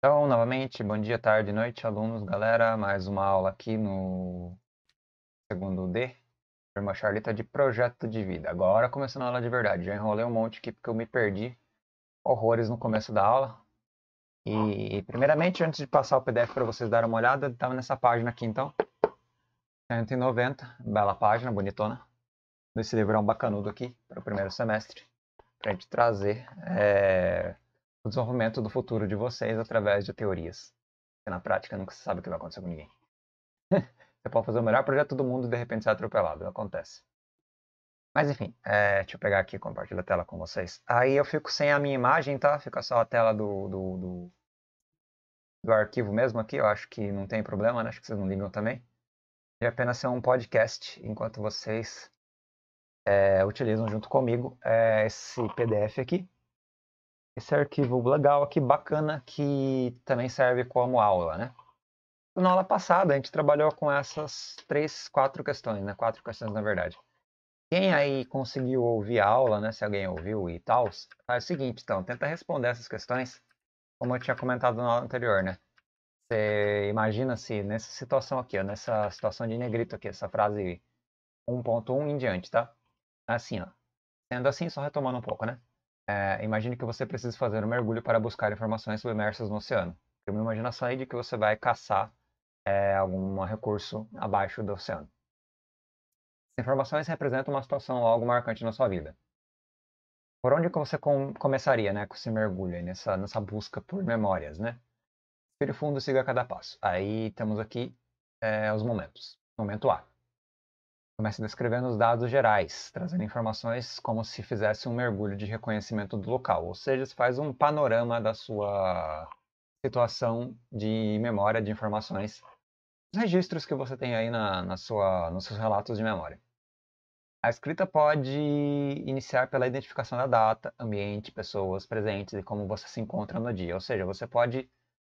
Então, novamente, bom dia, tarde, noite, alunos, galera. Mais uma aula aqui no segundo D, uma Charlita de projeto de vida. Agora começando a aula de verdade. Já enrolei um monte aqui porque eu me perdi horrores no começo da aula. E, primeiramente, antes de passar o PDF para vocês darem uma olhada, estava nessa página aqui, então. 190, bela página, bonitona. Desse livrão bacanudo aqui, para o primeiro semestre. Para a gente trazer... É o desenvolvimento do futuro de vocês através de teorias. Porque na prática nunca se sabe o que vai acontecer com ninguém. você pode fazer o melhor projeto do mundo e de repente ser atropelado. Acontece. Mas enfim, é, deixa eu pegar aqui e compartilhar a tela com vocês. Aí eu fico sem a minha imagem, tá? Fica só a tela do, do, do, do arquivo mesmo aqui. Eu acho que não tem problema, né? Acho que vocês não ligam também. E apenas ser um podcast enquanto vocês é, utilizam junto comigo é, esse PDF aqui esse arquivo legal aqui, bacana, que também serve como aula, né? Na aula passada, a gente trabalhou com essas três, quatro questões, né? Quatro questões, na verdade. Quem aí conseguiu ouvir a aula, né? Se alguém ouviu e tal, faz o seguinte, então, tenta responder essas questões, como eu tinha comentado na aula anterior, né? Você imagina-se nessa situação aqui, ó, nessa situação de negrito aqui, essa frase 1.1 em diante, tá? Assim, ó. Sendo assim, só retomando um pouco, né? É, imagine que você precisa fazer um mergulho para buscar informações submersas no oceano. Crie uma imaginação aí de que você vai caçar é, algum recurso abaixo do oceano. Essas informações representam uma situação ou algo marcante na sua vida. Por onde que você com, começaria né, com esse mergulho, aí, nessa, nessa busca por memórias, né? Respire fundo e siga cada passo. Aí temos aqui é, os momentos. Momento A. Começa descrevendo os dados gerais, trazendo informações como se fizesse um mergulho de reconhecimento do local, ou seja, se faz um panorama da sua situação de memória de informações, os registros que você tem aí na, na sua, nos seus relatos de memória. A escrita pode iniciar pela identificação da data, ambiente, pessoas presentes e como você se encontra no dia, ou seja, você pode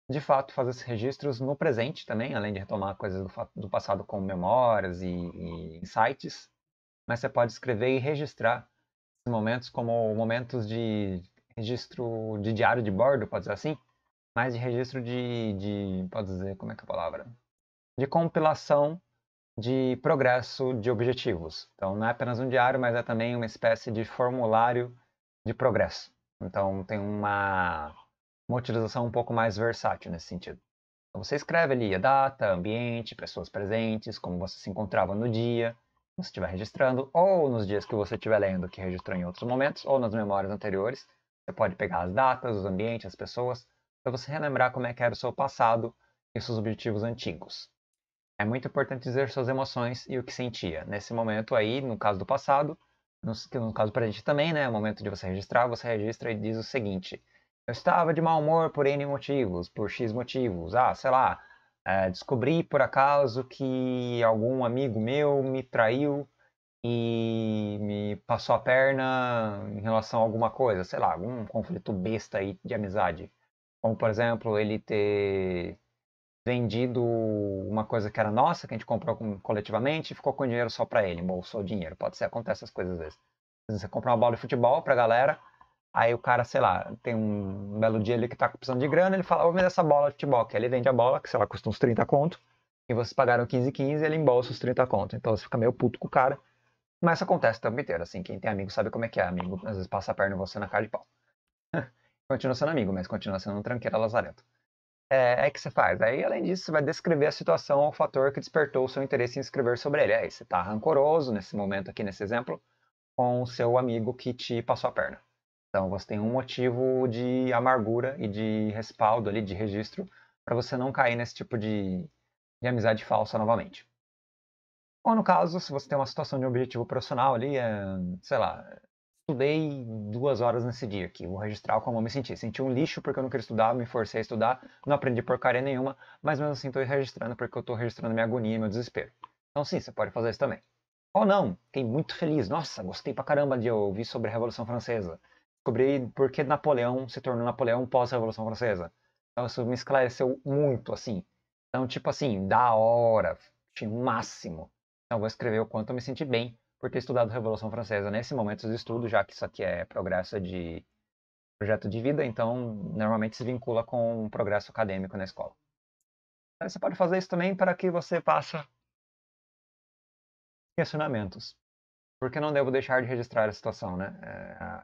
de fato fazer esses registros no presente também, além de retomar coisas do, do passado como memórias e, e, insights, mas você pode escrever e registrar esses momentos como momentos de registro de diário de bordo, pode dizer assim, mas de registro de, de pode dizer, como é que é a palavra? De compilação de progresso de objetivos. Então não é apenas um diário, mas é também uma espécie de formulário de progresso. Então tem uma uma utilização um pouco mais versátil nesse sentido. Então você escreve ali a data, ambiente, pessoas presentes, como você se encontrava no dia, se você estiver registrando, ou nos dias que você estiver lendo, que registrou em outros momentos, ou nas memórias anteriores. Você pode pegar as datas, os ambientes, as pessoas, para você relembrar como é que era o seu passado e seus objetivos antigos. É muito importante dizer suas emoções e o que sentia. Nesse momento aí, no caso do passado, no, no caso presente também, né? É o momento de você registrar, você registra e diz o seguinte. Eu estava de mau humor por N motivos, por X motivos. Ah, sei lá, é, descobri por acaso que algum amigo meu me traiu e me passou a perna em relação a alguma coisa, sei lá, algum conflito besta aí de amizade. Como, por exemplo, ele ter vendido uma coisa que era nossa, que a gente comprou coletivamente, e ficou com dinheiro só para ele, embolsou dinheiro. Pode ser, acontece essas coisas às vezes. Você compra uma bola de futebol pra galera, Aí o cara, sei lá, tem um belo dia ali que tá precisando de grana, ele fala, vou vender essa bola de futebol. Que ele vende a bola, que sei lá, custa uns 30 conto, e vocês pagaram 15, 15, ele embolsa os 30 conto. Então você fica meio puto com o cara. Mas isso acontece o tempo inteiro, assim, quem tem amigo sabe como é que é, amigo. Às vezes passa a perna em você na cara de pau. continua sendo amigo, mas continua sendo um tranqueira Lazareto. É, é que você faz. Aí, além disso, você vai descrever a situação ao fator que despertou o seu interesse em escrever sobre ele. Aí é, você tá rancoroso, nesse momento aqui, nesse exemplo, com o seu amigo que te passou a perna. Então você tem um motivo de amargura e de respaldo ali, de registro, para você não cair nesse tipo de, de amizade falsa novamente. Ou no caso, se você tem uma situação de objetivo profissional ali, é, sei lá, estudei duas horas nesse dia aqui, vou registrar como eu me senti. Senti um lixo porque eu não queria estudar, me forcei a estudar, não aprendi porcaria nenhuma, mas mesmo assim estou registrando porque eu estou registrando minha agonia e meu desespero. Então sim, você pode fazer isso também. Ou não, fiquei muito feliz, nossa, gostei pra caramba de ouvir sobre a Revolução Francesa descobri por que Napoleão se tornou Napoleão pós-Revolução Francesa. Então isso me esclareceu muito, assim. Então, tipo assim, da hora, tinha o máximo. Então vou escrever o quanto eu me senti bem por ter estudado Revolução Francesa nesse momento de estudo, já que isso aqui é progresso de projeto de vida, então normalmente se vincula com um progresso acadêmico na escola. Você pode fazer isso também para que você faça questionamentos. Porque não devo deixar de registrar a situação, né?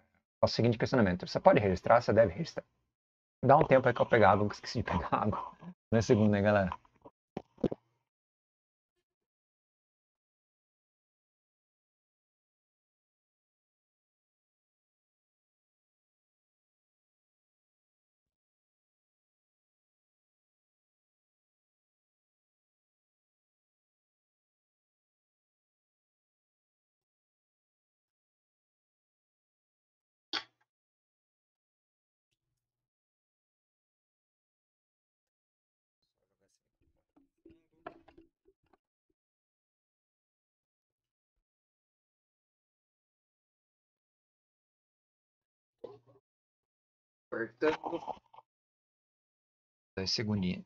É... É o seguinte questionamento: você pode registrar? Você deve registrar. Dá um tempo aí que eu pegar água, que eu esqueci de pegar água. Não é segundo, né, galera? Cortando. Então, Dois segundinhos.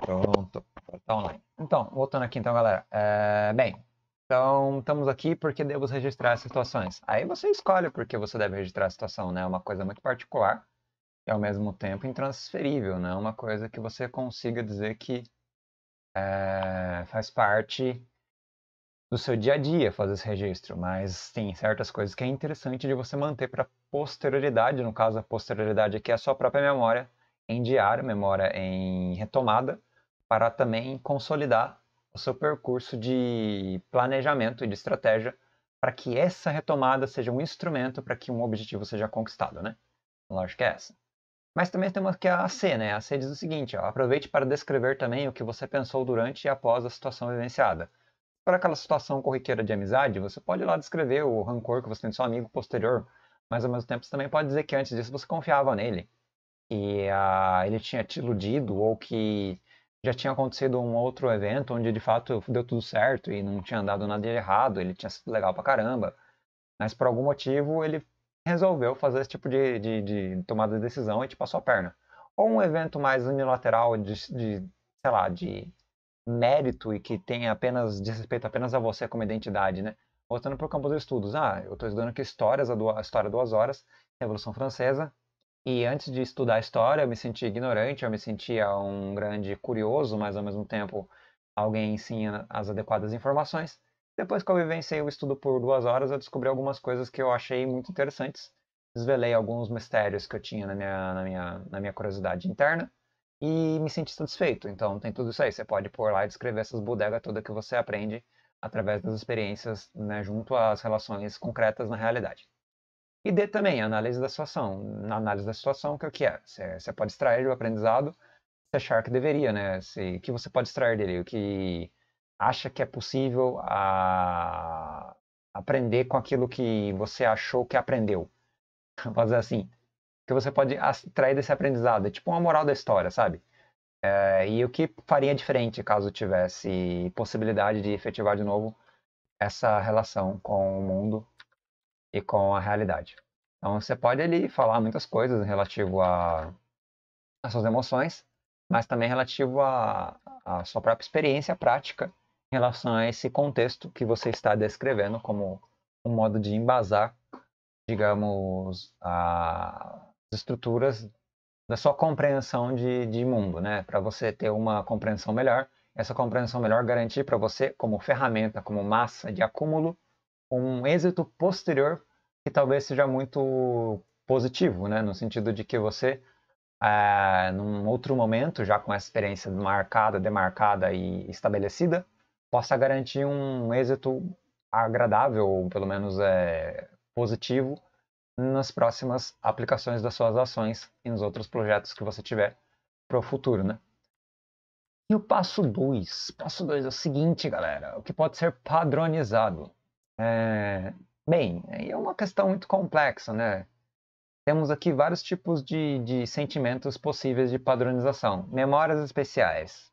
Pronto, tá online. Então, voltando aqui então, galera. É, bem, então estamos aqui porque devemos registrar as situações. Aí você escolhe porque você deve registrar a situação, né? É uma coisa muito particular e ao mesmo tempo intransferível, né? É uma coisa que você consiga dizer que é, faz parte do seu dia a dia fazer esse registro, mas tem certas coisas que é interessante de você manter para posterioridade, no caso a posterioridade aqui é a sua própria memória em diário, memória em retomada, para também consolidar o seu percurso de planejamento e de estratégia para que essa retomada seja um instrumento para que um objetivo seja conquistado, né? Lógico que é essa. Mas também temos é aqui a C, né? A C diz o seguinte, ó, aproveite para descrever também o que você pensou durante e após a situação vivenciada para aquela situação corriqueira de amizade, você pode lá descrever o rancor que você tem do seu amigo posterior, mas ao mesmo tempo você também pode dizer que antes disso você confiava nele, que uh, ah, ele tinha te iludido ou que já tinha acontecido um outro evento onde de fato deu tudo certo e não tinha dado nada de errado, ele tinha sido legal pra caramba, mas por algum motivo ele resolveu fazer esse tipo de, de, de tomada de decisão e te passou a perna. Ou um evento mais unilateral de, de sei lá, de mérito e que tem apenas de respeito apenas a você como identidade, né? Voltando para o campo dos estudos, ah, eu estou estudando aqui histórias, a, história duas horas, Revolução Francesa, e antes de estudar a história, eu me senti ignorante, eu me sentia um grande curioso, mas ao mesmo tempo alguém ensina as adequadas informações. Depois que eu vivenciei o estudo por duas horas, eu descobri algumas coisas que eu achei muito interessantes. Desvelei alguns mistérios que eu tinha na minha, na minha, na minha curiosidade interna e me senti satisfeito. Então tem tudo isso aí. Você pode pôr lá e descrever essas bodegas toda que você aprende através das experiências, né, junto às relações concretas na realidade. E D também, análise da situação. Na análise da situação, o que é? Você, é? pode extrair o aprendizado, se achar que deveria, né? o que você pode extrair dele, o que acha que é possível a... aprender com aquilo que você achou que aprendeu. Vamos dizer assim, que você pode extrair desse aprendizado. É tipo uma moral da história, sabe? É, e o que faria diferente caso tivesse possibilidade de efetivar de novo essa relação com o mundo e com a realidade. Então você pode ali falar muitas coisas relativo a, a suas emoções, mas também relativo à a, a, sua própria experiência prática em relação a esse contexto que você está descrevendo como um modo de embasar, digamos, a, estruturas da sua compreensão de, de mundo, né? Para você ter uma compreensão melhor, essa compreensão melhor garantir para você, como ferramenta, como massa de acúmulo, um êxito posterior que talvez seja muito positivo, né? No sentido de que você, é, num outro momento, já com essa experiência marcada, demarcada e estabelecida, possa garantir um êxito agradável, ou pelo menos é, positivo, nas próximas aplicações das suas ações e nos outros projetos que você tiver para o futuro, né? E o passo 2? Passo 2 é o seguinte, galera, o que pode ser padronizado? É... Bem, é uma questão muito complexa, né? Temos aqui vários tipos de, de sentimentos possíveis de padronização. Memórias especiais.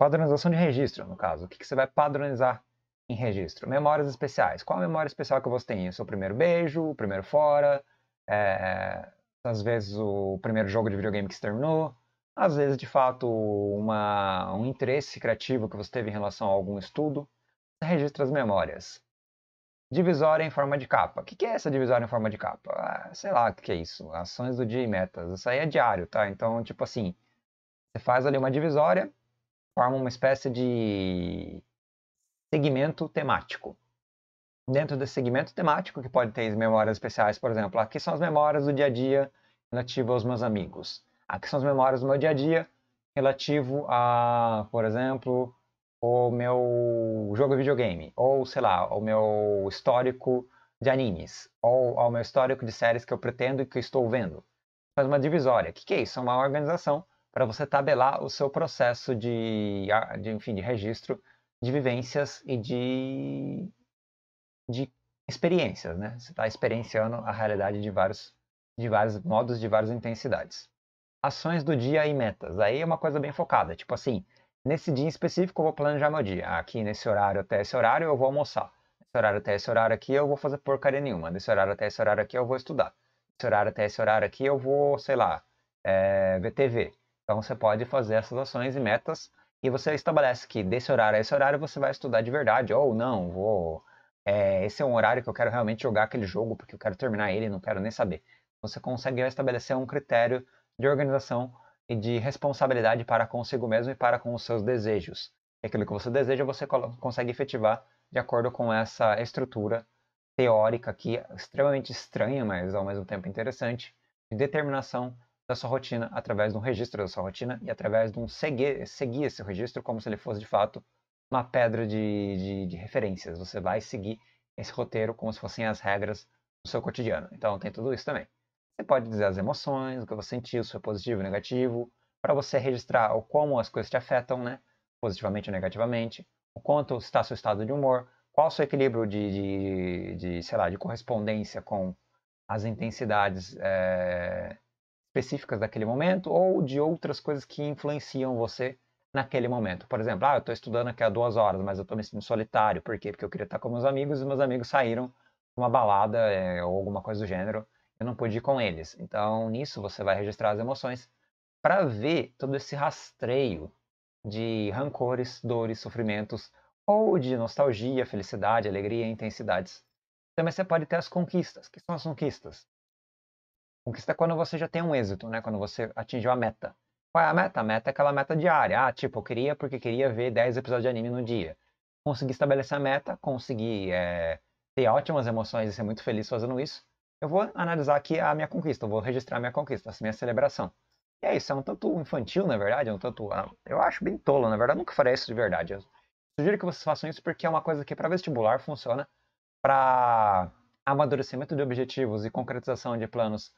Padronização de registro, no caso. O que, que você vai padronizar em registro. Memórias especiais. Qual a memória especial que você tem? O seu primeiro beijo, o primeiro fora, é, às vezes o primeiro jogo de videogame que se terminou, às vezes, de fato, uma, um interesse criativo que você teve em relação a algum estudo. Registra as memórias. Divisória em forma de capa. O que é essa divisória em forma de capa? Ah, sei lá o que é isso. Ações do dia e metas. Isso aí é diário, tá? Então, tipo assim, você faz ali uma divisória, forma uma espécie de segmento temático. Dentro desse segmento temático, que pode ter memórias especiais, por exemplo, aqui são as memórias do dia a dia relativo aos meus amigos. Aqui são as memórias do meu dia a dia relativo a, por exemplo, o meu jogo de videogame, ou sei lá, o meu histórico de animes, ou ao meu histórico de séries que eu pretendo e que eu estou vendo. Faz uma divisória. O que, que é isso? É uma organização para você tabelar o seu processo de, de, enfim, de registro de vivências e de, de experiências, né? Você está experienciando a realidade de vários, de vários modos, de várias intensidades. Ações do dia e metas. Aí é uma coisa bem focada, tipo assim, nesse dia específico eu vou planejar meu dia. Ah, aqui nesse horário até esse horário eu vou almoçar. Nesse horário até esse horário aqui eu vou fazer porcaria nenhuma. Nesse horário até esse horário aqui eu vou estudar. Nesse horário até esse horário aqui eu vou, sei lá, é, ver TV. Então você pode fazer essas ações e metas e você estabelece que desse horário a esse horário você vai estudar de verdade, ou não, vou. É, esse é um horário que eu quero realmente jogar aquele jogo porque eu quero terminar ele, não quero nem saber. Você consegue estabelecer um critério de organização e de responsabilidade para consigo mesmo e para com os seus desejos. E aquilo que você deseja, você consegue efetivar de acordo com essa estrutura teórica que é extremamente estranha, mas ao mesmo tempo interessante, de determinação da sua rotina através de um registro da sua rotina e através de um seguir, seguir esse registro como se ele fosse de fato uma pedra de, de, de referências. Você vai seguir esse roteiro como se fossem as regras do seu cotidiano. Então tem tudo isso também. Você pode dizer as emoções, o que você sentiu, se foi positivo ou negativo, para você registrar o como as coisas te afetam, né? Positivamente ou negativamente, o quanto está seu estado de humor, qual o seu equilíbrio de, de, de sei lá, de correspondência com as intensidades é, específicas daquele momento ou de outras coisas que influenciam você naquele momento. Por exemplo, ah, eu estou estudando aqui há duas horas, mas eu estou me sentindo solitário. Por quê? Porque eu queria estar com meus amigos e meus amigos saíram para uma balada é, ou alguma coisa do gênero. Eu não pude ir com eles. Então, nisso você vai registrar as emoções para ver todo esse rastreio de rancores, dores, sofrimentos ou de nostalgia, felicidade, alegria, intensidades. Também você pode ter as conquistas. O que são as conquistas? Conquista é quando você já tem um êxito, né? Quando você atingiu a meta. Qual é a meta? A meta é aquela meta diária. Ah, tipo, eu queria porque queria ver 10 episódios de anime no dia. Consegui estabelecer a meta, consegui é, ter ótimas emoções e ser muito feliz fazendo isso. Eu vou analisar aqui a minha conquista, eu vou registrar a minha conquista, a minha celebração. E é isso, é um tanto infantil, na verdade, é um tanto. Ah, eu acho bem tolo, na verdade, eu nunca faria isso de verdade. Eu sugiro que vocês façam isso porque é uma coisa que para vestibular funciona, para amadurecimento de objetivos e concretização de planos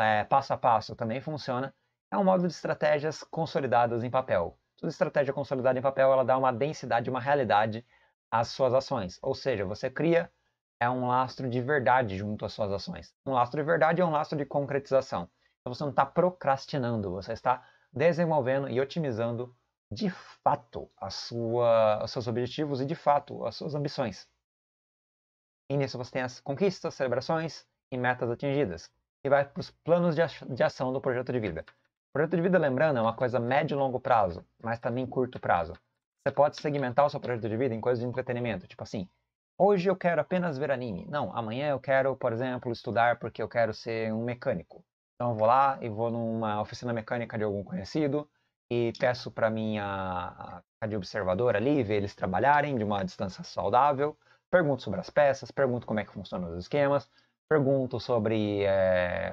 é, passo a passo também funciona, é um módulo de estratégias consolidadas em papel. Toda estratégia consolidada em papel ela dá uma densidade, uma realidade às suas ações. Ou seja, você cria é um lastro de verdade junto às suas ações. Um lastro de verdade é um lastro de concretização. Então você não está procrastinando, você está desenvolvendo e otimizando de fato sua, os seus objetivos e de fato as suas ambições. E nisso você tem as conquistas, celebrações e metas atingidas e vai para os planos de ação do projeto de vida. O projeto de vida, lembrando, é uma coisa médio e longo prazo, mas também curto prazo. Você pode segmentar o seu projeto de vida em coisas de entretenimento, tipo assim, hoje eu quero apenas ver anime. Não, amanhã eu quero, por exemplo, estudar porque eu quero ser um mecânico. Então eu vou lá e vou numa oficina mecânica de algum conhecido e peço para minha de observador ali, ver eles trabalharem de uma distância saudável. Pergunto sobre as peças, pergunto como é que funcionam os esquemas, pergunto sobre é,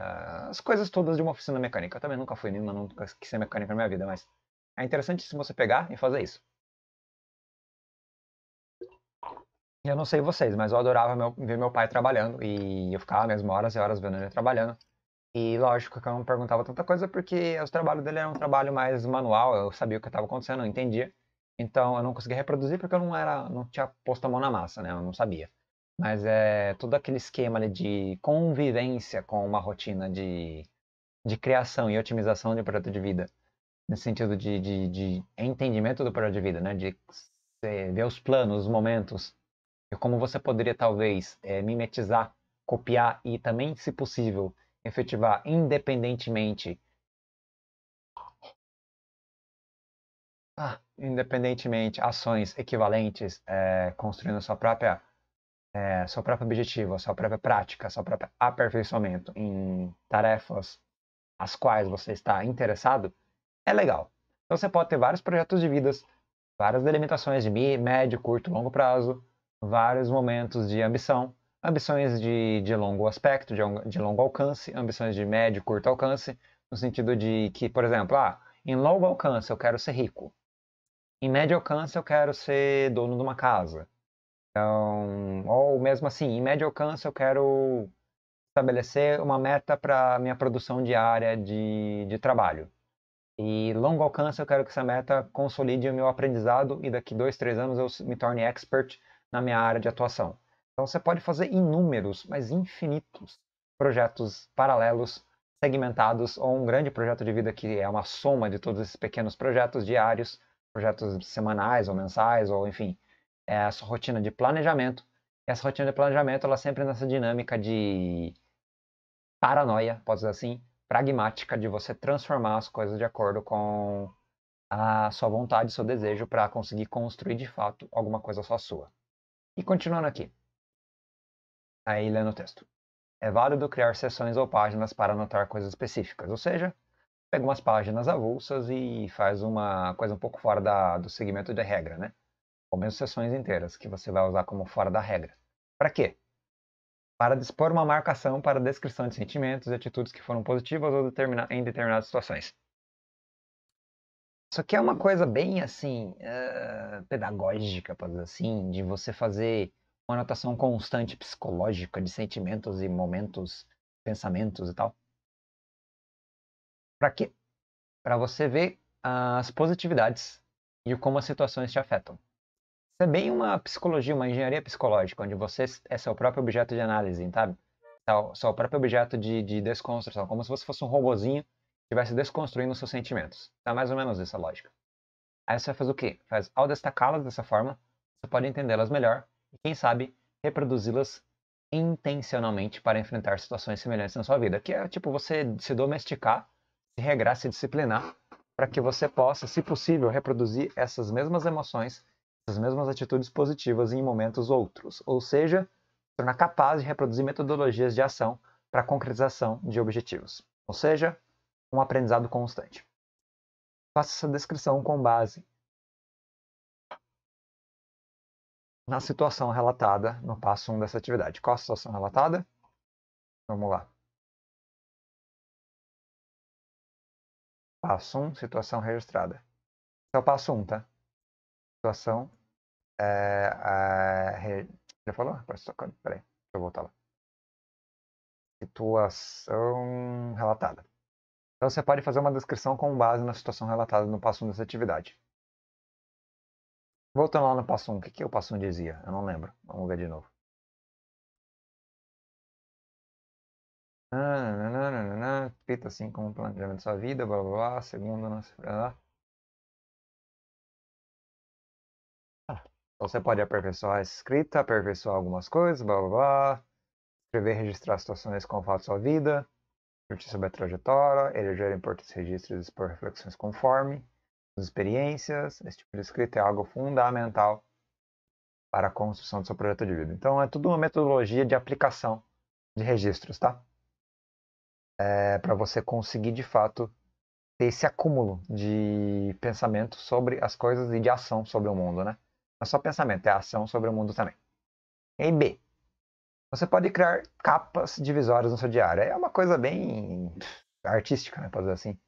as coisas todas de uma oficina mecânica. Eu também nunca fui nenhuma, nunca quis ser mecânica na minha vida, mas é interessante se você pegar e fazer isso. Eu não sei vocês, mas eu adorava meu, ver meu pai trabalhando e eu ficava mesmo horas e horas vendo ele trabalhando. E lógico que eu não perguntava tanta coisa porque o trabalho dele era um trabalho mais manual, eu sabia o que estava acontecendo, eu entendia. Então eu não conseguia reproduzir porque eu não era, não tinha posto a mão na massa, né? Eu não sabia. Mas é todo aquele esquema ali de convivência com uma rotina de, de criação e otimização de projeto de vida. Nesse sentido de, de, de entendimento do projeto de vida, né? De é, ver os planos, os momentos, e como você poderia talvez é, mimetizar, copiar e também, se possível, efetivar independentemente. Ah, independentemente, ações equivalentes, é, construindo sua própria é, seu próprio objetivo, sua própria prática, seu próprio aperfeiçoamento em tarefas as quais você está interessado, é legal. Então você pode ter vários projetos de vidas, várias delimitações de médio, curto, longo prazo, vários momentos de ambição, ambições de, de longo aspecto, de, de longo alcance, ambições de médio, curto alcance, no sentido de que, por exemplo, ah, em longo alcance eu quero ser rico, em médio alcance eu quero ser dono de uma casa, então, ou mesmo assim, em médio alcance eu quero estabelecer uma meta para minha produção diária de, de trabalho. E longo alcance eu quero que essa meta consolide o meu aprendizado e daqui dois, três anos eu me torne expert na minha área de atuação. Então você pode fazer inúmeros, mas infinitos projetos paralelos, segmentados, ou um grande projeto de vida que é uma soma de todos esses pequenos projetos diários, projetos semanais ou mensais, ou enfim, é essa rotina de planejamento. Essa rotina de planejamento, ela sempre é nessa dinâmica de paranoia, pode dizer assim, pragmática de você transformar as coisas de acordo com a sua vontade, seu desejo para conseguir construir de fato alguma coisa só sua. E continuando aqui. Aí lendo o texto. É válido criar sessões ou páginas para anotar coisas específicas, ou seja, pega umas páginas avulsas e faz uma coisa um pouco fora da, do segmento de regra, né? ou mesmo sessões inteiras, que você vai usar como fora da regra. Para quê? Para dispor uma marcação para descrição de sentimentos e atitudes que foram positivas ou determina em determinadas situações. Isso aqui é uma coisa bem assim, uh, pedagógica, para dizer assim, de você fazer uma anotação constante psicológica de sentimentos e momentos, pensamentos e tal. Para quê? Para você ver as positividades e como as situações te afetam também uma psicologia, uma engenharia psicológica, onde você é seu próprio objeto de análise, sabe? Seu próprio objeto de, de desconstrução, como se você fosse um robozinho que estivesse desconstruindo seus sentimentos. É mais ou menos essa lógica. Aí você faz o quê? Faz, ao destacá-las dessa forma, você pode entendê-las melhor e, quem sabe, reproduzi-las intencionalmente para enfrentar situações semelhantes na sua vida, que é tipo você se domesticar, se regrar, se disciplinar, para que você possa, se possível, reproduzir essas mesmas emoções essas mesmas atitudes positivas em momentos outros, ou seja, tornar capaz de reproduzir metodologias de ação para a concretização de objetivos, ou seja, um aprendizado constante. Faça essa descrição com base na situação relatada no passo 1 dessa atividade. Qual a situação relatada? Vamos lá. Passo 1, situação registrada. é o passo 1, tá? situação. É, a, já falou? Agora só, peraí, deixa eu voltar lá. Situação relatada. Então você pode fazer uma descrição com base na situação relatada no passo 1 dessa atividade. Voltando lá no passo 1, o que, que o passo 1 dizia? Eu não lembro. Vamos ver de novo. Pita ah, assim como planejamento da sua vida, blá blá blá, segundo, não né, sei lá. Então, você pode aperfeiçoar a escrita, aperfeiçoar algumas coisas, blá blá blá, escrever e registrar situações com o fato sua vida, discutir sobre a trajetória, eleger importantes registros e expor reflexões conforme as experiências. Esse tipo de escrita é algo fundamental para a construção do seu projeto de vida. Então é tudo uma metodologia de aplicação de registros, tá? É, para você conseguir de fato ter esse acúmulo de pensamento sobre as coisas e de ação sobre o mundo, né? é só pensamento, é ação sobre o mundo também. Em B, você pode criar capas divisórias no seu diário. É uma coisa bem artística, né, Pode dizer assim.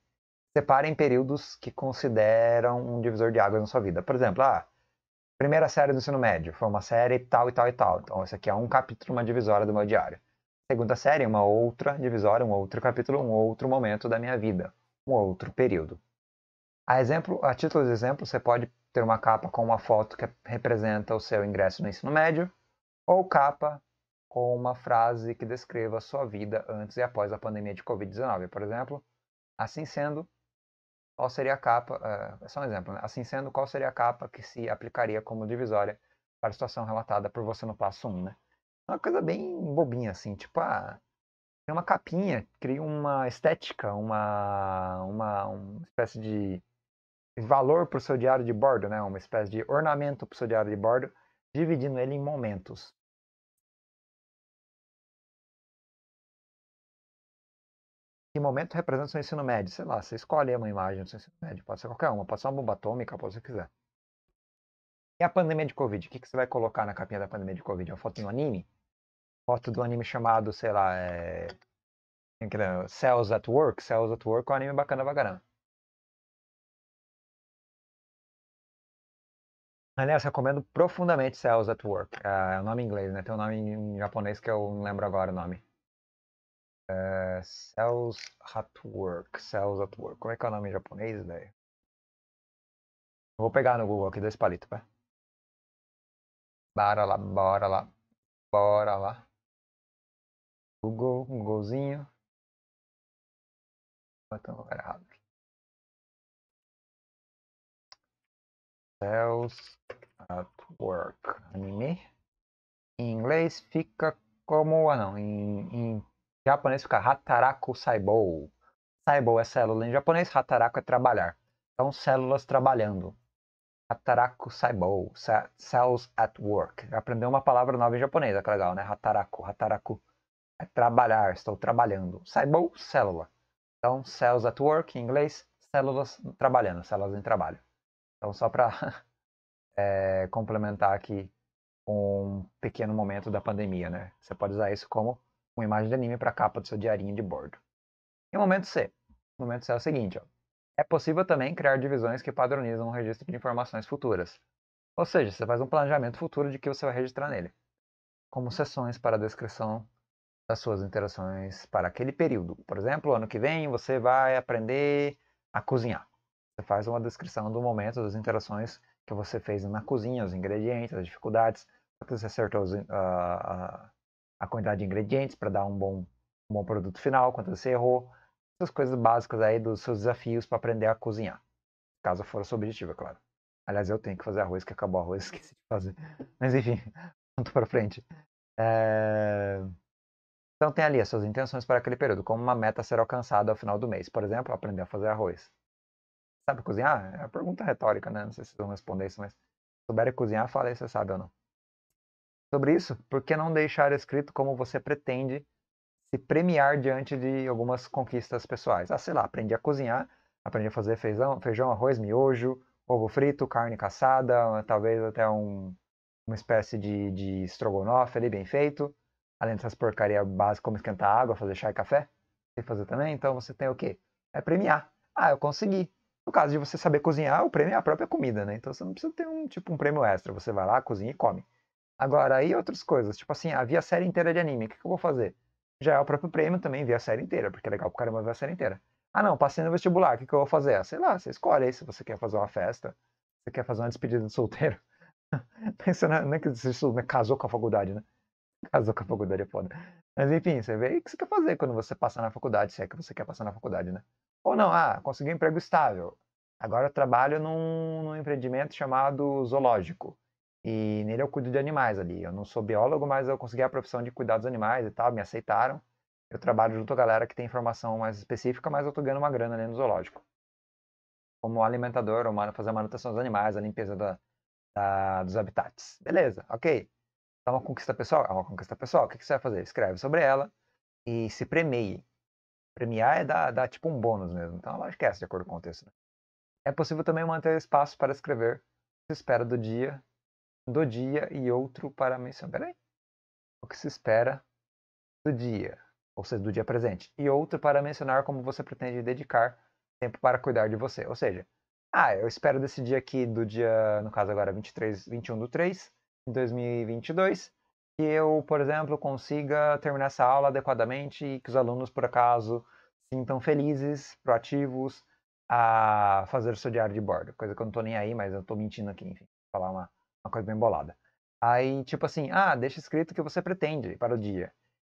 Separe em períodos que consideram um divisor de águas na sua vida. Por exemplo, a ah, primeira série do ensino médio foi uma série tal e tal e tal. Então, esse aqui é um capítulo, uma divisória do meu diário. Segunda série, uma outra divisória, um outro capítulo, um outro momento da minha vida, um outro período. A, exemplo, a título de exemplo, você pode ter uma capa com uma foto que representa o seu ingresso no ensino médio, ou capa com uma frase que descreva a sua vida antes e após a pandemia de Covid-19, por exemplo. Assim sendo, qual seria a capa, eh, é só um exemplo, né? assim sendo, qual seria a capa que se aplicaria como divisória para a situação relatada por você no passo 1, né? É uma coisa bem bobinha, assim, tipo, ah, tem uma capinha, cria uma estética, uma, uma, uma espécie de valor para o seu diário de bordo, né? uma espécie de ornamento para o seu diário de bordo, dividindo ele em momentos. Que momento representa o seu ensino médio? Sei lá, você escolhe uma imagem do seu ensino médio, pode ser qualquer uma, pode ser uma bomba atômica, pode ser o que quiser. E a pandemia de Covid? O que, você vai colocar na capinha da pandemia de Covid? É uma foto de um anime? Foto do anime chamado, sei lá, é... é at Work? Cells at Work é um anime bacana pra caramba. Aliás, recomendo profundamente Cells at Work. Ah, é o nome em inglês, né? Tem um nome em japonês que eu não lembro agora o nome. É, Cells at Work. Cells at Work. Como é que é o nome em japonês, velho? Vou pegar no Google aqui dois palitos, pé. Bora lá, bora lá. Bora lá. Google, um golzinho. Então, errado. Cells at Work. Anime. Em inglês fica como. Ah, não. Em, em japonês fica Hataraku Saibou. Saibou é célula em japonês, Hataraku é trabalhar. Então, células trabalhando. Hataraku Saibou. Cells at Work. Aprendeu uma palavra nova em japonês, é que legal, né? Hataraku. Hataraku é trabalhar, estou trabalhando. Saibou, célula. Então, cells at work em inglês, células trabalhando, células em trabalho. Então, só para é, eh, complementar aqui um pequeno momento da pandemia, né? Você pode usar isso como uma imagem de anime para a capa do seu diarinho de bordo. E o momento C. O momento C é o seguinte, ó. É possível também criar divisões que padronizam o um registro de informações futuras. Ou seja, você faz um planejamento futuro de que você vai registrar nele, como sessões para a descrição das suas interações para aquele período. Por exemplo, ano que vem você vai aprender a cozinhar. Você faz uma descrição do momento, das interações que você fez na cozinha, os ingredientes, as dificuldades, porque você acertou a, a, quantidade de ingredientes para dar um bom, um bom produto final, quanto você errou, essas coisas básicas aí dos seus desafios para aprender a cozinhar. Caso for o seu objetivo, é claro. Aliás, eu tenho que fazer arroz, que acabou o arroz, esqueci de fazer. Mas enfim, ponto para frente. É... Então tem ali as suas intenções para aquele período, como uma meta a ser alcançada ao final do mês. Por exemplo, aprender a fazer arroz. Sabe cozinhar? É uma pergunta retórica, né? Não sei se vocês vão responder isso, mas se souberem cozinhar, falei você sabe ou não. Sobre isso, por que não deixar escrito como você pretende se premiar diante de algumas conquistas pessoais? Ah, sei lá, aprendi a cozinhar, aprendi a fazer feijão, feijão arroz, miojo, ovo frito, carne caçada, talvez até um, uma espécie de, de estrogonofe ali bem feito. Além dessas porcarias básicas como esquentar água, fazer chá e café. Você fazer também, então você tem o quê? É premiar. Ah, eu consegui. No caso de você saber cozinhar, o prêmio é a própria comida, né? Então você não precisa ter um tipo um prêmio extra, você vai lá, cozinha e come. Agora, aí outras coisas, tipo assim, havia ah, a série inteira de anime, o que, que eu vou fazer? Já é o próprio prêmio também, ver a série inteira, porque é legal pro caramba ver a série inteira. Ah não, passei no vestibular, o que, que eu vou fazer? Ah, sei lá, você escolhe aí se você quer fazer uma festa, você quer fazer uma despedida de solteiro. Pensando, não é né, que você né, casou com a faculdade, né? Casou com a faculdade é foda. Mas enfim, você vê o que você quer fazer quando você passar na faculdade, se é que você quer passar na faculdade, né? Ou não, ah, consegui um emprego estável. Agora eu trabalho num, num empreendimento chamado zoológico. E nele eu cuido de animais ali. Eu não sou biólogo, mas eu consegui a profissão de cuidar dos animais e tal, me aceitaram. Eu trabalho junto com a galera que tem informação mais específica, mas eu tô ganhando uma grana ali no zoológico. Como alimentador, fazer a manutenção dos animais, a limpeza da, da, dos habitats. Beleza, ok. É uma conquista pessoal? É uma conquista pessoal. O que, que você vai fazer? Escreve sobre ela e se premie premiar é dar, dar tipo um bônus mesmo. Então é esquece de acordo com o texto. Né? É possível também manter espaço para escrever o que se espera do dia, do dia e outro para mencionar. Peraí. O que se espera do dia, ou seja, do dia presente, e outro para mencionar como você pretende dedicar tempo para cuidar de você. Ou seja, ah, eu espero desse dia aqui, do dia, no caso agora, 23, 21 do 3 de 2022, que eu, por exemplo, consiga terminar essa aula adequadamente e que os alunos, por acaso, sintam felizes, proativos a fazer o seu diário de bordo. Coisa que eu não tô nem aí, mas eu tô mentindo aqui, enfim, vou falar uma, uma coisa bem bolada. Aí, tipo assim, ah, deixa escrito o que você pretende para o dia.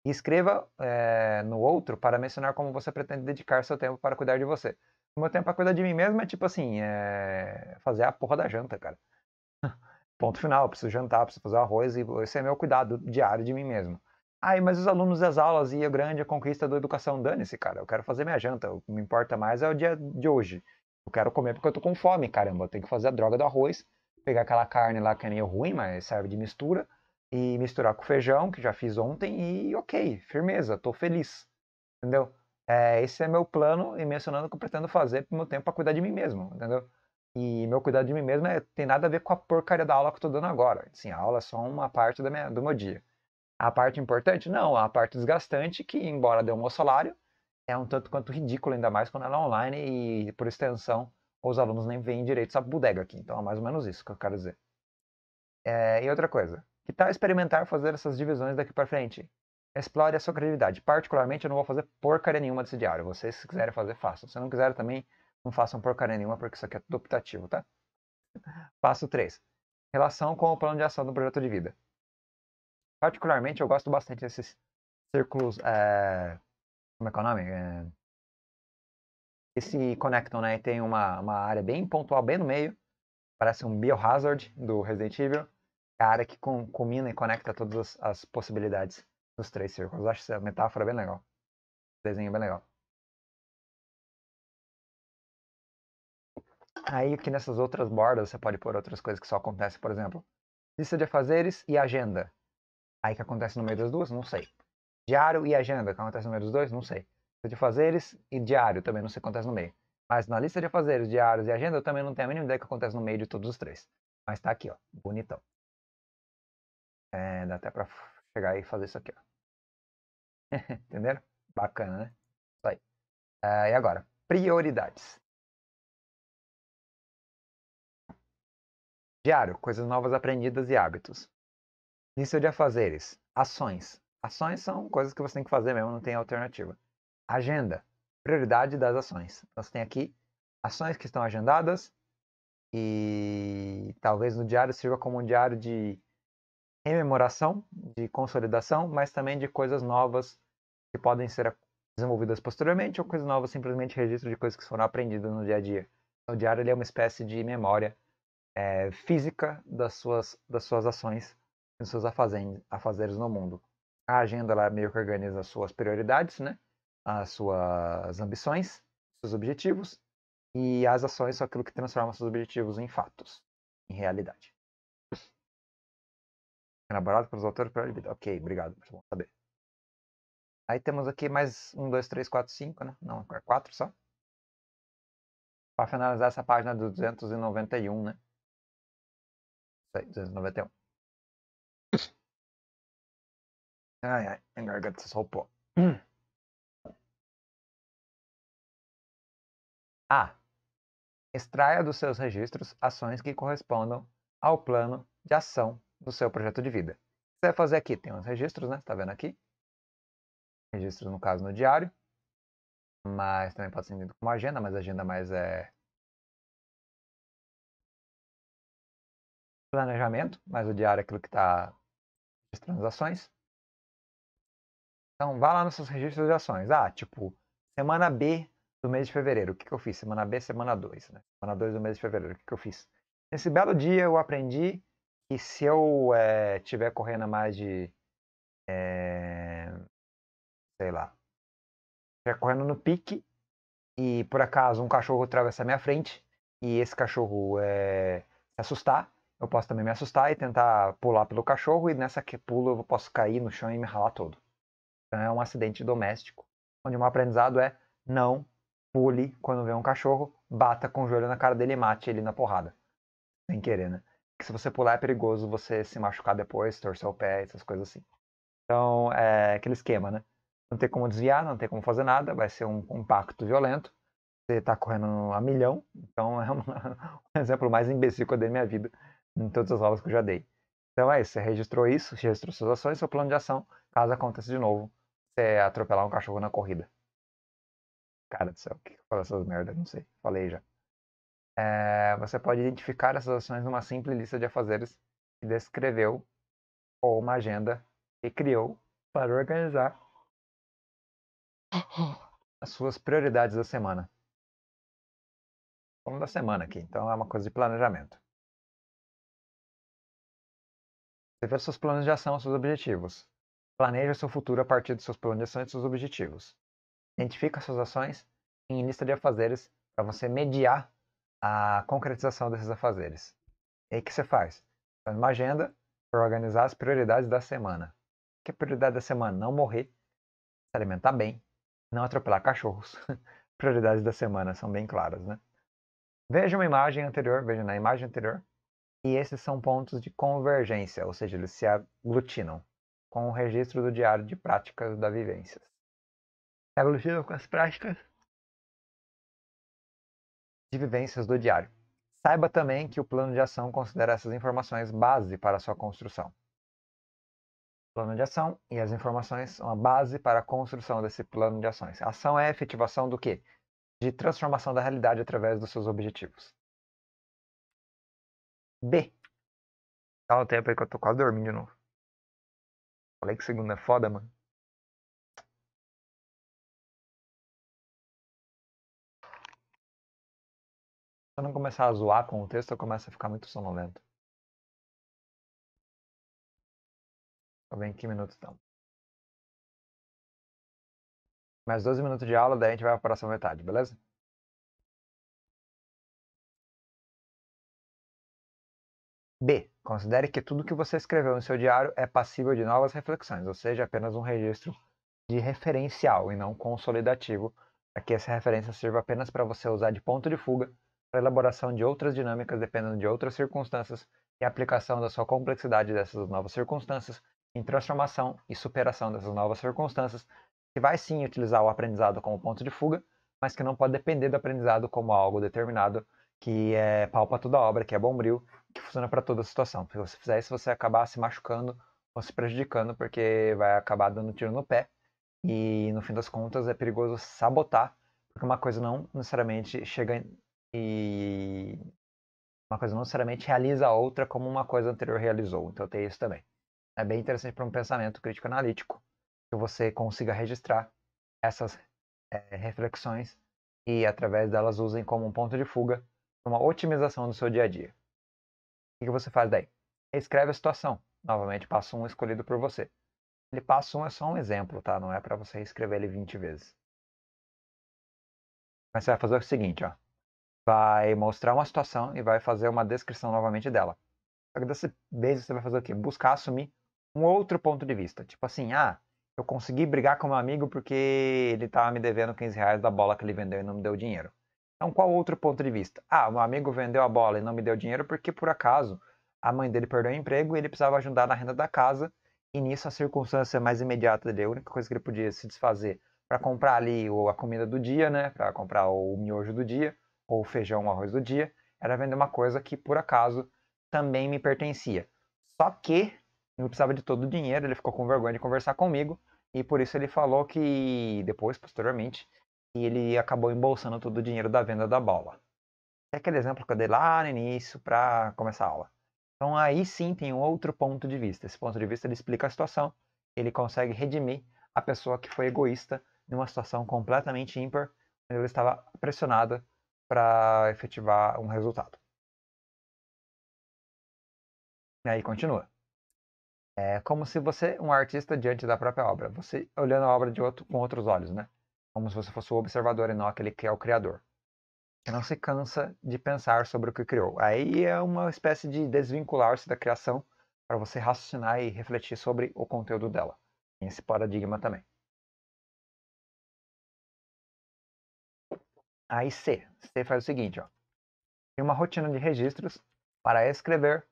E escreva é, no outro para mencionar como você pretende dedicar seu tempo para cuidar de você. O meu tempo para é cuidar de mim mesmo é tipo assim, é... fazer a porra da janta, cara. Ponto final, eu preciso jantar, preciso fazer arroz e esse é meu cuidado diário de mim mesmo. Aí, mas os alunos das aulas e a grande conquista da educação, dane-se, cara. Eu quero fazer minha janta, o que me importa mais é o dia de hoje. Eu quero comer porque eu tô com fome, caramba. Eu tenho que fazer a droga do arroz, pegar aquela carne lá que é meio ruim, mas serve de mistura, e misturar com feijão, que já fiz ontem, e ok, firmeza, tô feliz. Entendeu? É, esse é meu plano e mencionando o que eu pretendo fazer pro meu tempo para cuidar de mim mesmo, entendeu? E meu cuidado de mim mesmo é, tem nada a ver com a porcaria da aula que eu tô dando agora. Assim, a aula é só uma parte da minha, do meu dia. A parte importante? Não, a parte desgastante, que embora dê um meu salário, é um tanto quanto ridículo, ainda mais quando ela é online e, por extensão, os alunos nem veem direito essa bodega aqui. Então é mais ou menos isso que eu quero dizer. É, e outra coisa, que tal experimentar fazer essas divisões daqui para frente? Explore a sua criatividade. Particularmente, eu não vou fazer porcaria nenhuma desse diário. Vocês, se quiserem fazer, façam. Se não quiserem também, não façam porcaria nenhuma, porque isso aqui é tudo optativo, tá? Passo 3. Relação com o plano de ação do projeto de vida. Particularmente, eu gosto bastante desses círculos. É... Como é que é o nome? É... Que se conectam, né? E tem uma, uma área bem pontual, bem no meio. Parece um Biohazard do Resident Evil. É a área que com, combina e conecta todas as, as possibilidades dos três círculos. acho essa metáfora bem legal. Desenho bem legal. Aí aqui nessas outras bordas você pode pôr outras coisas que só acontecem, por exemplo, lista de afazeres e agenda. Aí que acontece no meio das duas, não sei. Diário e agenda, que acontece no meio dos dois, não sei. Lista de afazeres e diário também não sei o que acontece no meio. Mas na lista de afazeres, diários e agenda eu também não tenho a mínima ideia que acontece no meio de todos os três. Mas tá aqui, ó, bonitão. É, dá até pra chegar aí e fazer isso aqui, ó. Entenderam? Bacana, né? Isso aí. É, e agora, prioridades. Diário, coisas novas aprendidas e hábitos. Lista de afazeres, ações. Ações são coisas que você tem que fazer mesmo, não tem alternativa. Agenda, prioridade das ações. Nós então, você tem aqui ações que estão agendadas e talvez no diário sirva como um diário de rememoração, de consolidação, mas também de coisas novas que podem ser desenvolvidas posteriormente ou coisas novas simplesmente registro de coisas que foram aprendidas no dia a dia. Então, o diário é uma espécie de memória é, física das suas, das suas ações, dos seus afazeres no mundo. A agenda ela meio que organiza as suas prioridades, né? as suas ambições, seus objetivos, e as ações são aquilo que transforma seus objetivos em fatos, em realidade. Tá elaborado pelos autores para a Ok, obrigado, muito bom saber. Aí temos aqui mais um, dois, três, quatro, cinco, né? Não, é quatro só. Para finalizar essa página do 291, né? 791. Ai, ai, a garganta soltou. Hum. A. Extraia dos seus registros ações que correspondam ao plano de ação do seu projeto de vida. Você vai fazer aqui, tem uns registros, né? Está vendo aqui? Registros, no caso, no diário. Mas também pode ser entendido como agenda, mas agenda mais é planejamento, mas o diário é aquilo que está as transações. Então, vá lá nos seus registros de ações. Ah, tipo, semana B do mês de fevereiro, o que, que eu fiz? Semana B, semana 2, né? Semana 2 do mês de fevereiro, o que, que eu fiz? Nesse belo dia eu aprendi que se eu é, tiver correndo mais de. É, sei lá. Estiver correndo no pique e por acaso um cachorro atravessar minha frente e esse cachorro é, se assustar, eu posso também me assustar e tentar pular pelo cachorro, e nessa que pulo eu posso cair no chão e me ralar todo. Então é um acidente doméstico, onde meu aprendizado é não pule quando vê um cachorro, bata com o joelho na cara dele e mate ele na porrada. Sem querer, né? Que se você pular é perigoso você se machucar depois, torcer o pé, essas coisas assim. Então é aquele esquema, né? Não tem como desviar, não tem como fazer nada, vai ser um impacto violento. Você tá correndo a milhão, então é um exemplo mais imbecil que eu dei na minha vida em todas as aulas que eu já dei. Então é isso, você registrou isso, você registrou suas ações, seu plano de ação, caso aconteça de novo, você atropelar um cachorro na corrida. Cara do céu, o que eu falo essas merdas? Não sei, falei já. É, você pode identificar essas ações numa simples lista de afazeres que descreveu ou uma agenda que criou para organizar as suas prioridades da semana. Falando da semana aqui, então é uma coisa de planejamento. Reveja seus planos de ação e seus objetivos. Planeja seu futuro a partir dos seus planos de ação e seus objetivos. Identifica suas ações em lista de afazeres para você mediar a concretização desses afazeres. E aí o que você faz? Faz tá uma agenda para organizar as prioridades da semana. O que é prioridade da semana? Não morrer, se alimentar bem, não atropelar cachorros. prioridades da semana são bem claras, né? Veja uma imagem anterior, veja na imagem anterior, e esses são pontos de convergência, ou seja, eles se aglutinam com o registro do diário de práticas da vivência. Se aglutinam com as práticas de vivências do diário. Saiba também que o plano de ação considera essas informações base para sua construção. O plano de ação e as informações são a base para a construção desse plano de ações. A ação é a efetivação do quê? De transformação da realidade através dos seus objetivos. B. Dá um tempo aí que eu tô quase dormindo de novo. Falei que segunda é foda, mano. Se eu não começar a zoar com o texto, eu começo a ficar muito sonolento. Tá eu que minutos estamos. Mais 12 minutos de aula, daí a gente vai para a próxima metade, beleza? B. Considere que tudo que você escreveu no seu diário é passível de novas reflexões, ou seja, apenas um registro de referencial e não consolidativo, para que essa referência sirva apenas para você usar de ponto de fuga para elaboração de outras dinâmicas dependendo de outras circunstâncias e aplicação da sua complexidade dessas novas circunstâncias em transformação e superação dessas novas circunstâncias, que vai sim utilizar o aprendizado como ponto de fuga, mas que não pode depender do aprendizado como algo determinado que é palpa toda a obra, que é bombril que funciona para toda a situação. Se você fizer isso, você acabar se machucando ou se prejudicando, porque vai acabar dando tiro no pé. E no fim das contas, é perigoso sabotar, porque uma coisa não necessariamente chega e. Uma coisa não necessariamente realiza a outra como uma coisa anterior realizou. Então tem isso também. É bem interessante para um pensamento crítico analítico que você consiga registrar essas é, reflexões e através delas usem como um ponto de fuga para uma otimização do seu dia a dia. O que você faz daí? Escreve a situação. Novamente, passo um escolhido por você. Ele passa um é só um exemplo, tá? Não é para você escrever ele 20 vezes. Mas você vai fazer o seguinte, ó. Vai mostrar uma situação e vai fazer uma descrição novamente dela. Só que dessa vez você vai fazer o quê? Buscar assumir um outro ponto de vista. Tipo assim, ah, eu consegui brigar com meu amigo porque ele tava tá me devendo 15 reais da bola que ele vendeu e não me deu dinheiro. Então, qual outro ponto de vista? Ah, meu amigo vendeu a bola e não me deu dinheiro porque, por acaso, a mãe dele perdeu o emprego e ele precisava ajudar na renda da casa. E nisso, a circunstância mais imediata dele, a única coisa que ele podia se desfazer para comprar ali a comida do dia, né? Para comprar o miojo do dia, ou o feijão, o arroz do dia, era vender uma coisa que, por acaso, também me pertencia. Só que não precisava de todo o dinheiro, ele ficou com vergonha de conversar comigo. E por isso ele falou que depois, posteriormente, e ele acabou embolsando todo o dinheiro da venda da bola. É aquele exemplo que eu dei lá no início para começar a aula. Então aí sim tem um outro ponto de vista. Esse ponto de vista ele explica a situação, ele consegue redimir a pessoa que foi egoísta numa situação completamente ímpar, onde ela estava pressionada para efetivar um resultado. E aí continua. É como se você, um artista, diante da própria obra, você olhando a obra de outro, com outros olhos, né? como se você fosse o observador e não aquele que é o criador. Que não se cansa de pensar sobre o que criou. Aí é uma espécie de desvincular-se da criação para você raciocinar e refletir sobre o conteúdo dela. Tem esse paradigma também. Aí C. C faz o seguinte, ó. Tem uma rotina de registros para escrever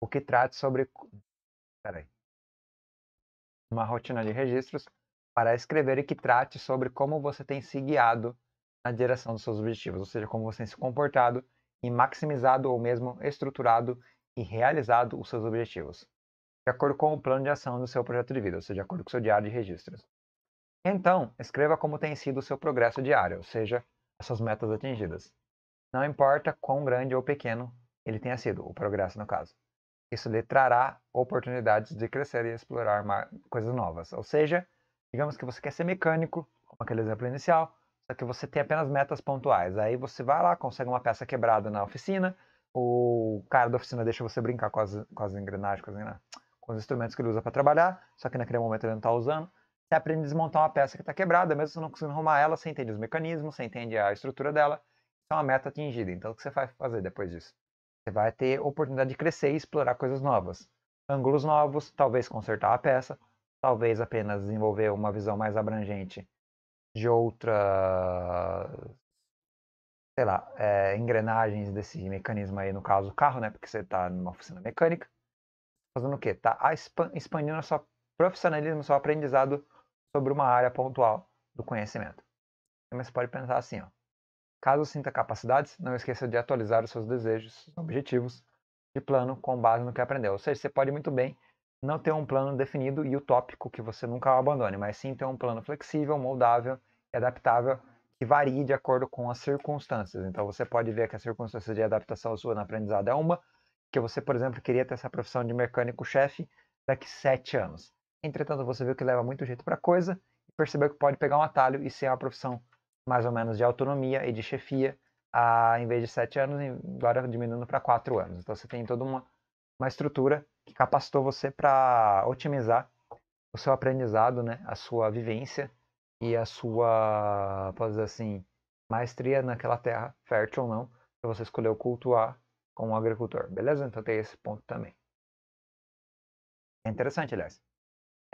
o que trate sobre... Peraí. Uma rotina de registros para escrever e que trate sobre como você tem se guiado na direção dos seus objetivos, ou seja, como você tem se comportado e maximizado ou mesmo estruturado e realizado os seus objetivos, de acordo com o plano de ação do seu projeto de vida, ou seja, de acordo com o seu diário de registros. Então, escreva como tem sido o seu progresso diário, ou seja, as suas metas atingidas. Não importa quão grande ou pequeno ele tenha sido, o progresso no caso. Isso lhe trará oportunidades de crescer e explorar coisas novas. Ou seja, Digamos que você quer ser mecânico, como aquele exemplo inicial, só que você tem apenas metas pontuais. Aí você vai lá, consegue uma peça quebrada na oficina, o cara da oficina deixa você brincar com as, com as engrenagens, com, as, com os instrumentos que ele usa para trabalhar, só que naquele momento ele não está usando. Você aprende a desmontar uma peça que está quebrada, mesmo você não conseguindo arrumar ela, você entende os mecanismos, você entende a estrutura dela. Isso é uma meta atingida. Então, o que você vai fazer depois disso? Você vai ter oportunidade de crescer e explorar coisas novas, ângulos novos, talvez consertar a peça, talvez apenas desenvolver uma visão mais abrangente de outras, sei lá, é, engrenagens desse mecanismo aí, no caso do carro, né? Porque você está numa oficina mecânica, fazendo o quê? Tá expandindo o seu profissionalismo, seu aprendizado sobre uma área pontual do conhecimento. Mas então, você pode pensar assim, ó. Caso sinta capacidades, não esqueça de atualizar os seus desejos, objetivos de plano com base no que aprendeu. Ou seja, você pode muito bem não ter um plano definido e utópico que você nunca abandone, mas sim ter um plano flexível, moldável e adaptável que varie de acordo com as circunstâncias. Então você pode ver que a circunstância de adaptação sua no aprendizado é uma, que você, por exemplo, queria ter essa profissão de mecânico-chefe daqui sete anos. Entretanto, você viu que leva muito jeito para coisa e percebeu que pode pegar um atalho e ser uma profissão mais ou menos de autonomia e de chefia, a, em vez de sete anos, agora diminuindo para quatro anos. Então você tem toda uma, uma estrutura que capacitou você para otimizar o seu aprendizado, né? A sua vivência e a sua, pode dizer assim, maestria naquela terra, fértil ou não, que você escolheu cultuar como agricultor, beleza? Então tem esse ponto também. É interessante, aliás.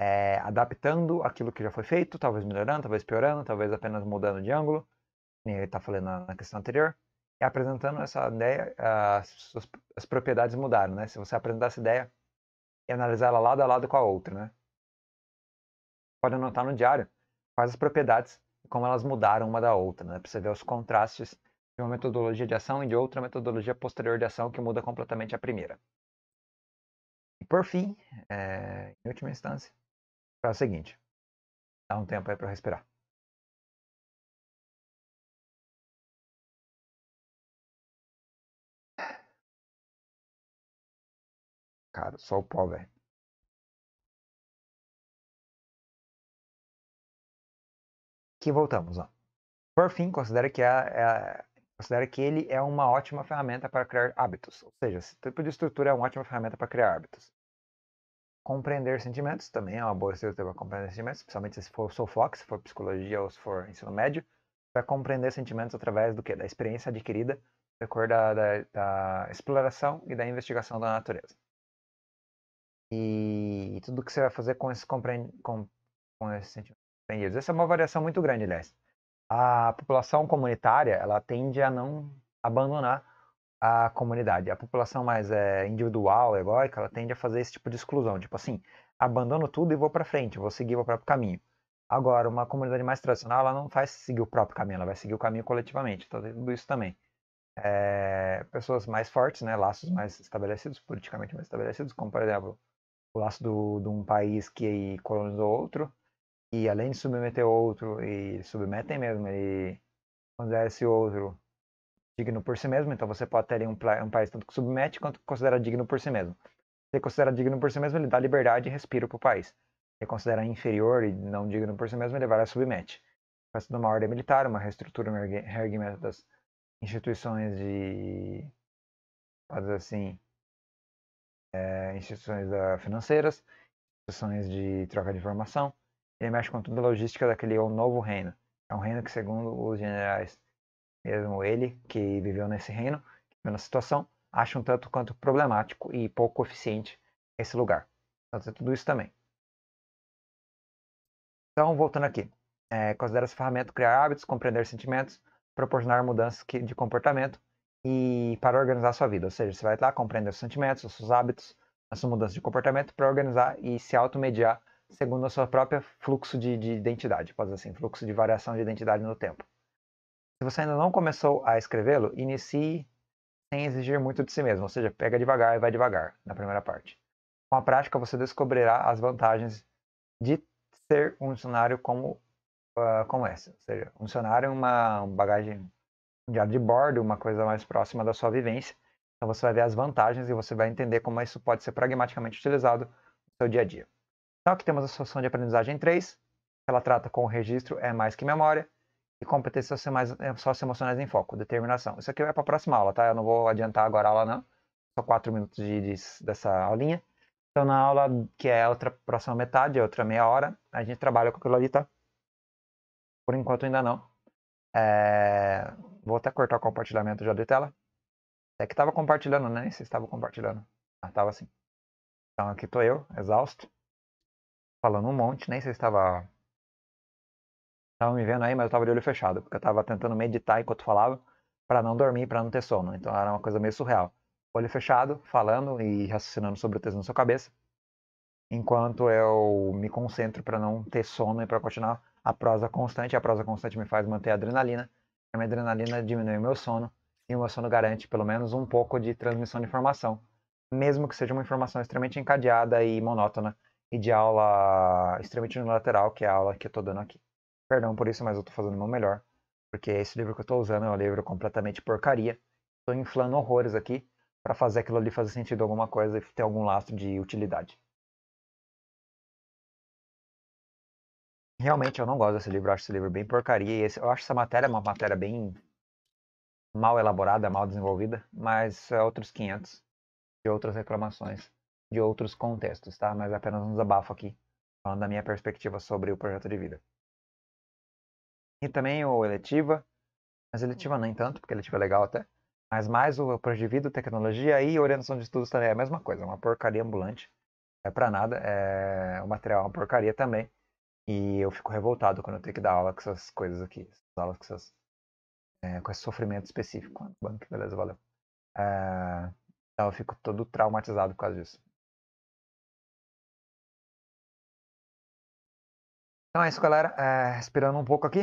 É, adaptando aquilo que já foi feito, talvez melhorando, talvez piorando, talvez apenas mudando de ângulo, como ele está falando na questão anterior, e apresentando essa ideia, ah, as, as propriedades mudaram, né? Se você apresentar essa ideia e analisar ela lado a lado com a outra, né? Pode anotar no diário quais as propriedades e como elas mudaram uma da outra, né? Para você ver os contrastes de uma metodologia de ação e de outra metodologia posterior de ação que muda completamente a primeira. E por fim, é, em última instância, é o seguinte: dá um tempo aí para respirar. Cara, só o pó, velho. Que voltamos, ó. Por fim, considera que, é a, é a, considera que ele é uma ótima ferramenta para criar hábitos. Ou seja, esse tipo de estrutura é uma ótima ferramenta para criar hábitos. Compreender sentimentos também é uma boa estrutura para compreender sentimentos, principalmente se for Soulfox, se for psicologia ou se for ensino médio. Para compreender sentimentos através do que? Da experiência adquirida, da, da, da exploração e da investigação da natureza. E tudo que você vai fazer com esse, compreend... com, com sentimento compreendidos. Essa é uma variação muito grande, aliás. A população comunitária, ela tende a não abandonar a comunidade. A população mais é, individual, egóica, ela tende a fazer esse tipo de exclusão. Tipo assim, abandono tudo e vou para frente, vou seguir o próprio caminho. Agora, uma comunidade mais tradicional, ela não faz seguir o próprio caminho, ela vai seguir o caminho coletivamente. Então, tá tem tudo isso também. É, pessoas mais fortes, né, laços mais estabelecidos, politicamente mais estabelecidos, como por exemplo o laço do, de um país que colonizou outro, e além de submeter outro, e submetem mesmo, ele considera é esse outro digno por si mesmo, então você pode ter um, um país tanto que submete quanto que considera digno por si mesmo. Se considera digno por si mesmo, ele dá liberdade e respiro para o país. Se considera inferior e não digno por si mesmo, ele vai lá e submete. Faz uma ordem militar, uma reestrutura, um reerguimento das instituições de. fazer assim é, instituições da, ah, financeiras, instituições de troca de informação. Ele mexe com toda a logística daquele novo reino. É um reino que, segundo os generais, mesmo ele que viveu nesse reino, pela situação, acha um tanto quanto problemático e pouco eficiente esse lugar. Então tem tudo isso também. Então, voltando aqui. É, eh, considera essa ferramenta criar hábitos, compreender sentimentos, proporcionar mudanças de comportamento, e para organizar sua vida. Ou seja, você vai lá compreender os sentimentos, os seus hábitos, as suas mudanças de comportamento para organizar e se automediar segundo a sua própria fluxo de, de identidade, pode dizer assim, fluxo de variação de identidade no tempo. Se você ainda não começou a escrevê-lo, inicie sem exigir muito de si mesmo, ou seja, pega devagar e vai devagar na primeira parte. Com a prática, você descobrirá as vantagens de ser um dicionário como, uh, como esse, ou seja, um dicionário é uma bagagem diário de bordo, uma coisa mais próxima da sua vivência. Então você vai ver as vantagens e você vai entender como isso pode ser pragmaticamente utilizado no seu dia a dia. Então aqui temos a solução de aprendizagem 3, que ela trata com o registro é mais que memória e competências é, socioemocionais em foco, determinação. Isso aqui vai para a próxima aula, tá? Eu não vou adiantar agora a aula não, só 4 minutos de, de, dessa aulinha. Então na aula, que é a outra próxima metade, a é outra meia hora, a gente trabalha com aquilo ali, tá? Por enquanto ainda não. É... Vou até cortar o compartilhamento já de tela. É que estava compartilhando, né? Nem estava compartilhando. Ah, tava assim. Então aqui estou eu, exausto. Falando um monte, nem sei estava... Estava me vendo aí, mas eu estava de olho fechado. Porque eu estava tentando meditar enquanto falava. para não dormir, para não ter sono. Então era uma coisa meio surreal. Olho fechado, falando e raciocinando sobre o texto na sua cabeça. Enquanto eu me concentro para não ter sono e para continuar a prosa constante. A prosa constante me faz manter a adrenalina a minha adrenalina diminui meu sono, e o meu sono garante pelo menos um pouco de transmissão de informação, mesmo que seja uma informação extremamente encadeada e monótona, e de aula extremamente unilateral, que é a aula que eu estou dando aqui. Perdão por isso, mas eu estou fazendo o meu melhor, porque esse livro que eu estou usando é um livro completamente porcaria. Estou inflando horrores aqui para fazer aquilo ali fazer sentido alguma coisa e ter algum lastro de utilidade. Realmente eu não gosto desse livro, eu acho esse livro bem porcaria. E esse, eu acho essa matéria uma matéria bem mal elaborada, mal desenvolvida, mas é outros 500 de outras reclamações, de outros contextos, tá? Mas apenas um desabafo aqui, falando da minha perspectiva sobre o projeto de vida. E também o Eletiva, mas Eletiva nem tanto, porque Eletiva é legal até, mas mais o projeto de vida, tecnologia e orientação de estudos também é a mesma coisa, é uma porcaria ambulante, é pra nada, é... o material é uma porcaria também. E eu fico revoltado quando eu tenho que dar aula com essas coisas aqui, essas aulas com, essas, é, com esse sofrimento específico. Banco, beleza, valeu. É, então eu fico todo traumatizado por causa disso. Então é isso, galera. É, respirando um pouco aqui.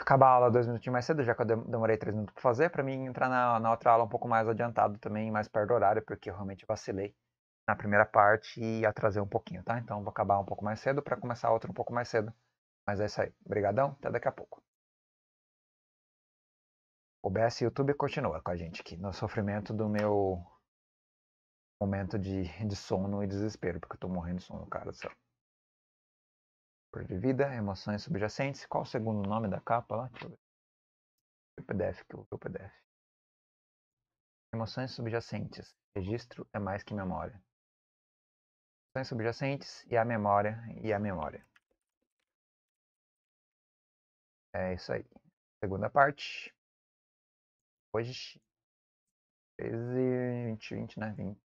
Acabar a aula dois minutinhos mais cedo, já que eu demorei três minutos para fazer, para mim entrar na, na outra aula um pouco mais adiantado também, mais perto do horário, porque eu realmente vacilei na primeira parte e atrasei um pouquinho, tá? Então vou acabar um pouco mais cedo para começar outra um pouco mais cedo. Mas é isso aí. Obrigadão, até daqui a pouco. O BS YouTube continua com a gente aqui no sofrimento do meu momento de, de sono e desespero, porque eu tô morrendo de sono, cara do céu. Por de vida, emoções subjacentes. Qual o segundo nome da capa lá? Deixa eu ver. O PDF que eu o PDF. Emoções subjacentes. Registro é mais que memória informações subjacentes e a memória e a memória. É isso aí. Segunda parte. Hoje, 13, 20, 20, né? 20.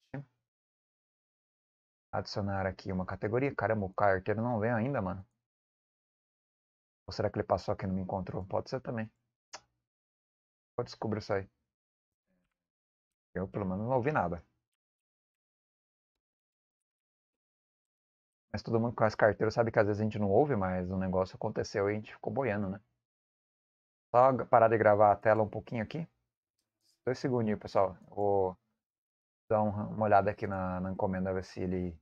Adicionar aqui uma categoria. Caramba, o carteiro não veio ainda, mano. Ou será que ele passou aqui e não me encontrou? Pode ser também. Eu descubro isso aí. Eu, pelo menos, não ouvi nada. Mas todo mundo que conhece carteiro sabe que às vezes a gente não ouve, mas o um negócio aconteceu e a gente ficou boiando, né? Só parar de gravar a tela um pouquinho aqui. Dois segundinhos, pessoal. Eu vou dar uma olhada aqui na, na encomenda, ver se ele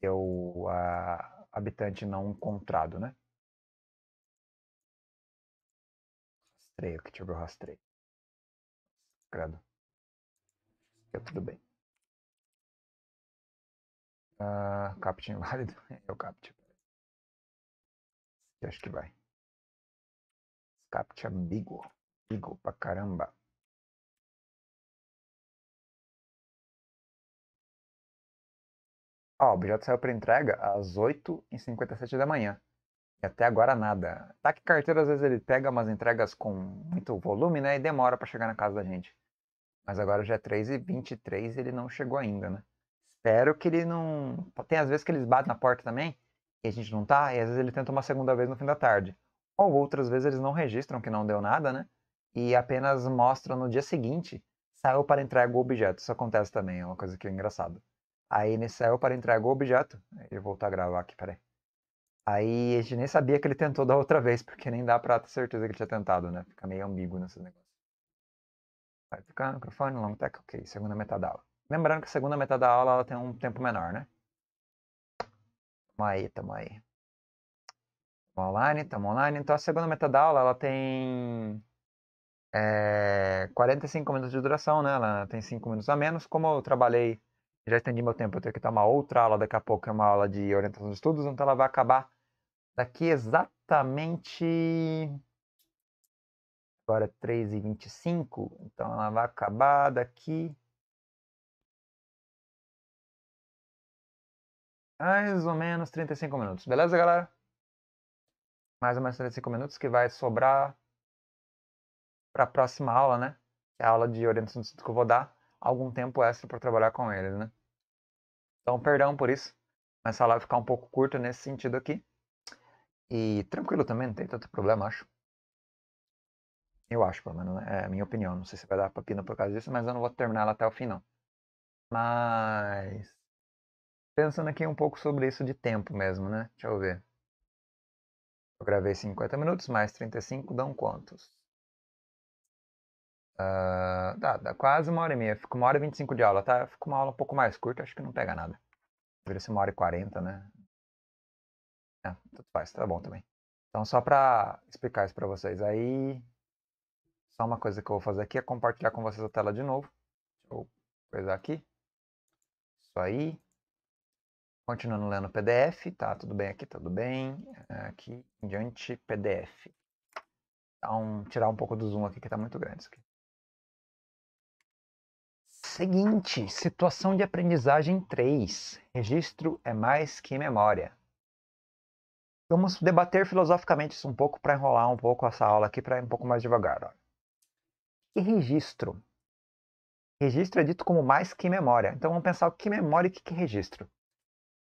deu a, habitante não encontrado, né? Rastreio, que tive o rastreio. Credo. Fica tudo bem. Uh, válido, é Eu captcha. Eu acho que vai. Captcha Bigo. Bigo pra caramba. Ó, oh, o objeto saiu para entrega às 8h57 da manhã. E até agora nada. Tá que carteira às vezes ele pega umas entregas com muito volume, né? E demora para chegar na casa da gente. Mas agora já é 3h23 e ele não chegou ainda, né? espero que ele não. Tem às vezes que eles batem na porta também, e a gente não tá, e às vezes ele tenta uma segunda vez no fim da tarde. Ou outras vezes eles não registram que não deu nada, né? E apenas mostram no dia seguinte, saiu para entrega o objeto. Isso acontece também, é uma coisa que é engraçada. Aí ele saiu para entregar o objeto. Eu vou voltar a gravar aqui, peraí. Aí a gente nem sabia que ele tentou da outra vez, porque nem dá pra ter certeza que ele tinha tentado, né? Fica meio ambíguo nesses negócios. Vai ficar microfone, long tech, tá? ok. Segunda metade da aula. Lembrando que a segunda metade da aula ela tem um tempo menor, né? Tamo aí, tamo aí. Tamo online, tamo online. Então a segunda metade da aula ela tem é, 45 minutos de duração, né? Ela tem 5 minutos a menos. Como eu trabalhei, já estendi meu tempo, eu tenho que dar uma outra aula daqui a pouco, que é uma aula de orientação de estudos, então ela vai acabar daqui exatamente. Agora é 3h25, então ela vai acabar daqui mais ou menos 35 minutos. Beleza, galera? Mais ou menos 35 minutos que vai sobrar para a próxima aula, né? é a aula de orientação de que eu vou dar. Algum tempo extra para trabalhar com eles, né? Então, perdão por isso. Mas essa aula vai ficar um pouco curta nesse sentido aqui. E tranquilo também, não tem tanto problema, acho. Eu acho, pelo menos, né? é a minha opinião. Não sei se vai dar papina por causa disso, mas eu não vou terminar ela até o fim, não. Mas pensando aqui um pouco sobre isso de tempo mesmo, né? Deixa eu ver. Eu gravei 50 minutos, mais 35 dão quantos? Uh, dá, dá quase uma hora e meia. Fico uma hora e 25 de aula, tá? Fico uma aula um pouco mais curta, acho que não pega nada. Deveria ser uma hora e 40, né? É, tudo faz, tá bom também. Então, só pra explicar isso pra vocês aí, só uma coisa que eu vou fazer aqui é compartilhar com vocês a tela de novo. Deixa eu coisar aqui. Isso aí. Continuando lendo PDF, tá tudo bem aqui, tudo bem. Aqui em diante, PDF. Então, tirar um pouco do zoom aqui que tá muito grande isso aqui. Seguinte, situação de aprendizagem 3. Registro é mais que memória. Vamos debater filosoficamente isso um pouco para enrolar um pouco essa aula aqui para ir um pouco mais devagar. Ó. E registro? Registro é dito como mais que memória. Então vamos pensar o que memória e o que, que registro.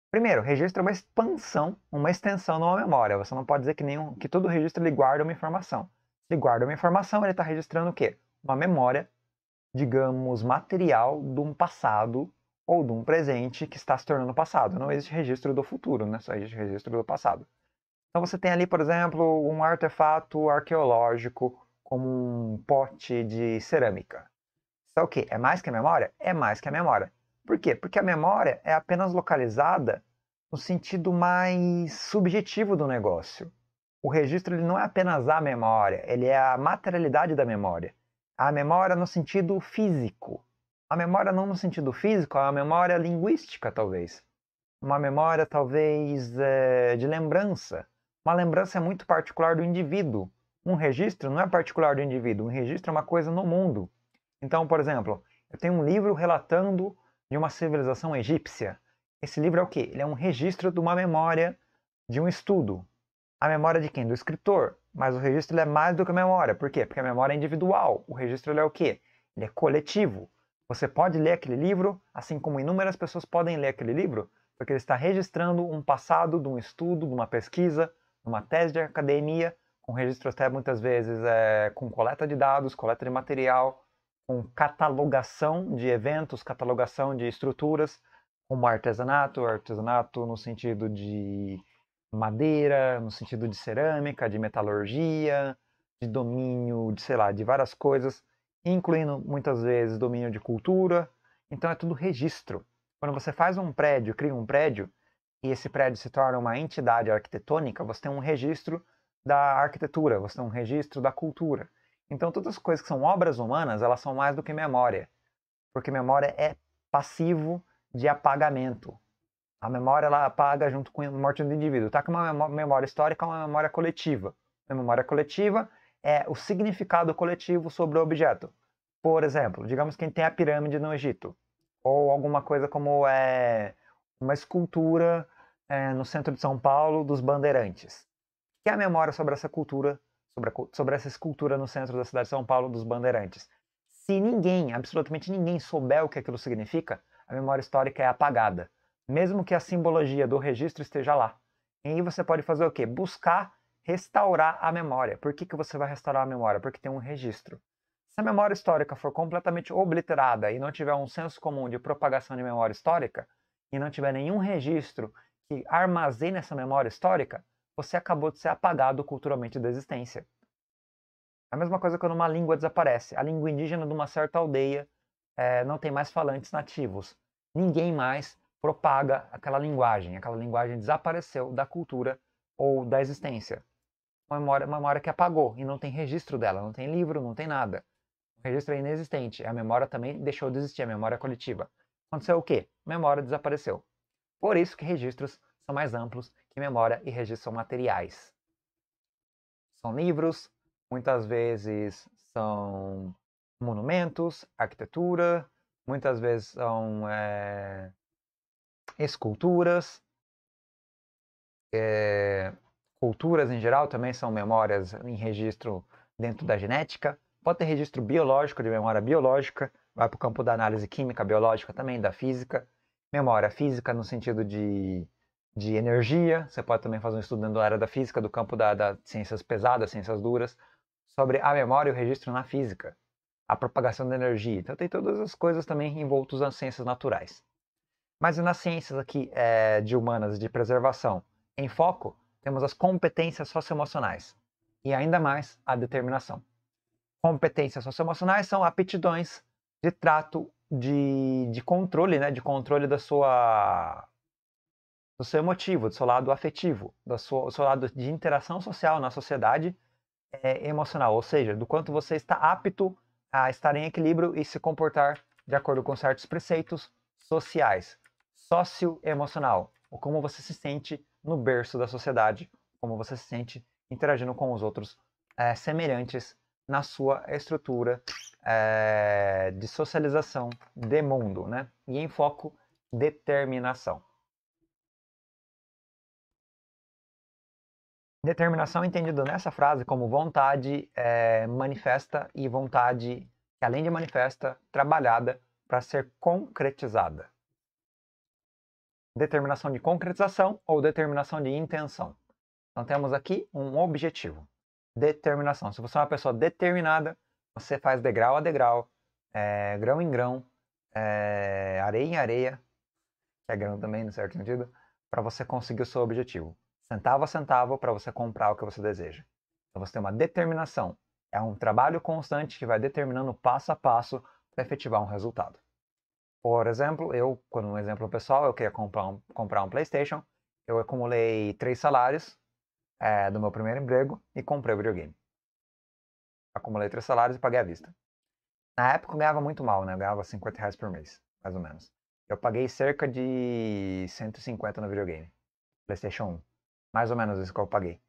Primeiro, registro é uma expansão, uma extensão de uma memória. Você não pode dizer que, nenhum, que todo registro ele guarda uma informação. Se ele guarda uma informação, ele está registrando o quê? Uma memória, digamos, material de um passado ou de um presente que está se tornando passado. Não existe registro do futuro, né? só existe registro do passado. Então você tem ali, por exemplo, um artefato arqueológico como um pote de cerâmica. Isso é o quê? É mais que a memória? É mais que a memória. Por quê? Porque a memória é apenas localizada no sentido mais subjetivo do negócio. O registro ele não é apenas a memória, ele é a materialidade da memória. A memória no sentido físico. A memória não no sentido físico, é uma memória linguística, talvez. Uma memória, talvez, é, de lembrança. Uma lembrança é muito particular do indivíduo. Um registro não é particular do indivíduo, um registro é uma coisa no mundo. Então, por exemplo, eu tenho um livro relatando de uma civilização egípcia. Esse livro é o quê? Ele é um registro de uma memória de um estudo. A memória de quem? Do escritor. Mas o registro é mais do que a memória. Por quê? Porque a memória é individual. O registro é o quê? Ele é coletivo. Você pode ler aquele livro, assim como inúmeras pessoas podem ler aquele livro, porque ele está registrando um passado de um estudo, de uma pesquisa, de uma tese de academia, com registro até muitas vezes é, com coleta de dados, coleta de material, com catalogação de eventos, catalogação de estruturas, como artesanato, artesanato no sentido de madeira, no sentido de cerâmica, de metalurgia, de domínio, de sei lá, de várias coisas, incluindo muitas vezes domínio de cultura. Então é tudo registro. Quando você faz um prédio, cria um prédio, e esse prédio se torna uma entidade arquitetônica, você tem um registro da arquitetura, você tem um registro da cultura. Então todas as coisas que são obras humanas, elas são mais do que memória, porque memória é passivo de apagamento. A memória ela apaga junto com a morte do indivíduo, tá? Que uma memória histórica é uma memória coletiva. A memória coletiva é o significado coletivo sobre o objeto. Por exemplo, digamos quem tem a pirâmide no Egito, ou alguma coisa como é, uma escultura é, no centro de São Paulo dos bandeirantes. Que é a memória sobre essa cultura sobre, a, sobre essa escultura no centro da cidade de São Paulo dos Bandeirantes. Se ninguém, absolutamente ninguém, souber o que aquilo significa, a memória histórica é apagada, mesmo que a simbologia do registro esteja lá. E aí você pode fazer o quê? Buscar restaurar a memória. Por que, que você vai restaurar a memória? Porque tem um registro. Se a memória histórica for completamente obliterada e não tiver um senso comum de propagação de memória histórica, e não tiver nenhum registro que armazene essa memória histórica, você acabou de ser apagado culturalmente da existência. É a mesma coisa quando uma língua desaparece. A língua indígena de uma certa aldeia é, não tem mais falantes nativos. Ninguém mais propaga aquela linguagem. Aquela linguagem desapareceu da cultura ou da existência. Uma memória, uma memória que apagou e não tem registro dela, não tem livro, não tem nada. O registro é inexistente. A memória também deixou de existir, a memória coletiva. Aconteceu o quê? A memória desapareceu. Por isso que registros são mais amplos que memória e registro materiais. São livros, muitas vezes são monumentos, arquitetura, muitas vezes são é, esculturas, é, culturas em geral também são memórias em registro dentro da genética. Pode ter registro biológico, de memória biológica, vai para o campo da análise química, biológica também, da física. Memória física no sentido de de energia, você pode também fazer um estudo dentro da área da física, do campo das da ciências pesadas, ciências duras, sobre a memória e o registro na física, a propagação da energia. Então tem todas as coisas também envoltas nas ciências naturais. Mas nas ciências aqui é, de humanas de preservação, em foco, temos as competências socioemocionais e ainda mais a determinação. Competências socioemocionais são aptidões de trato de, de controle, né, de controle da sua do seu emotivo, do seu lado afetivo, do seu, do seu lado de interação social na sociedade é, emocional, ou seja, do quanto você está apto a estar em equilíbrio e se comportar de acordo com certos preceitos sociais, socioemocional, ou como você se sente no berço da sociedade, como você se sente interagindo com os outros é, semelhantes na sua estrutura é, de socialização de mundo, né? E em foco determinação. Determinação entendido nessa frase como vontade é, manifesta e vontade, além de manifesta, trabalhada para ser concretizada. Determinação de concretização ou determinação de intenção. Então temos aqui um objetivo. Determinação. Se você é uma pessoa determinada, você faz degrau a degrau, é, grão em grão, é, areia em areia, que é grão também, no certo sentido, para você conseguir o seu objetivo centavo a centavo, para você comprar o que você deseja. Então você tem uma determinação. É um trabalho constante que vai determinando passo a passo para efetivar um resultado. Por exemplo, eu, quando um exemplo pessoal, eu queria comprar um, comprar um PlayStation, eu acumulei três salários é, do meu primeiro emprego e comprei o videogame. Acumulei três salários e paguei à vista. Na época eu ganhava muito mal, né? Eu ganhava 50 reais por mês, mais ou menos. Eu paguei cerca de 150 no videogame, PlayStation 1 mais ou menos isso que eu paguei.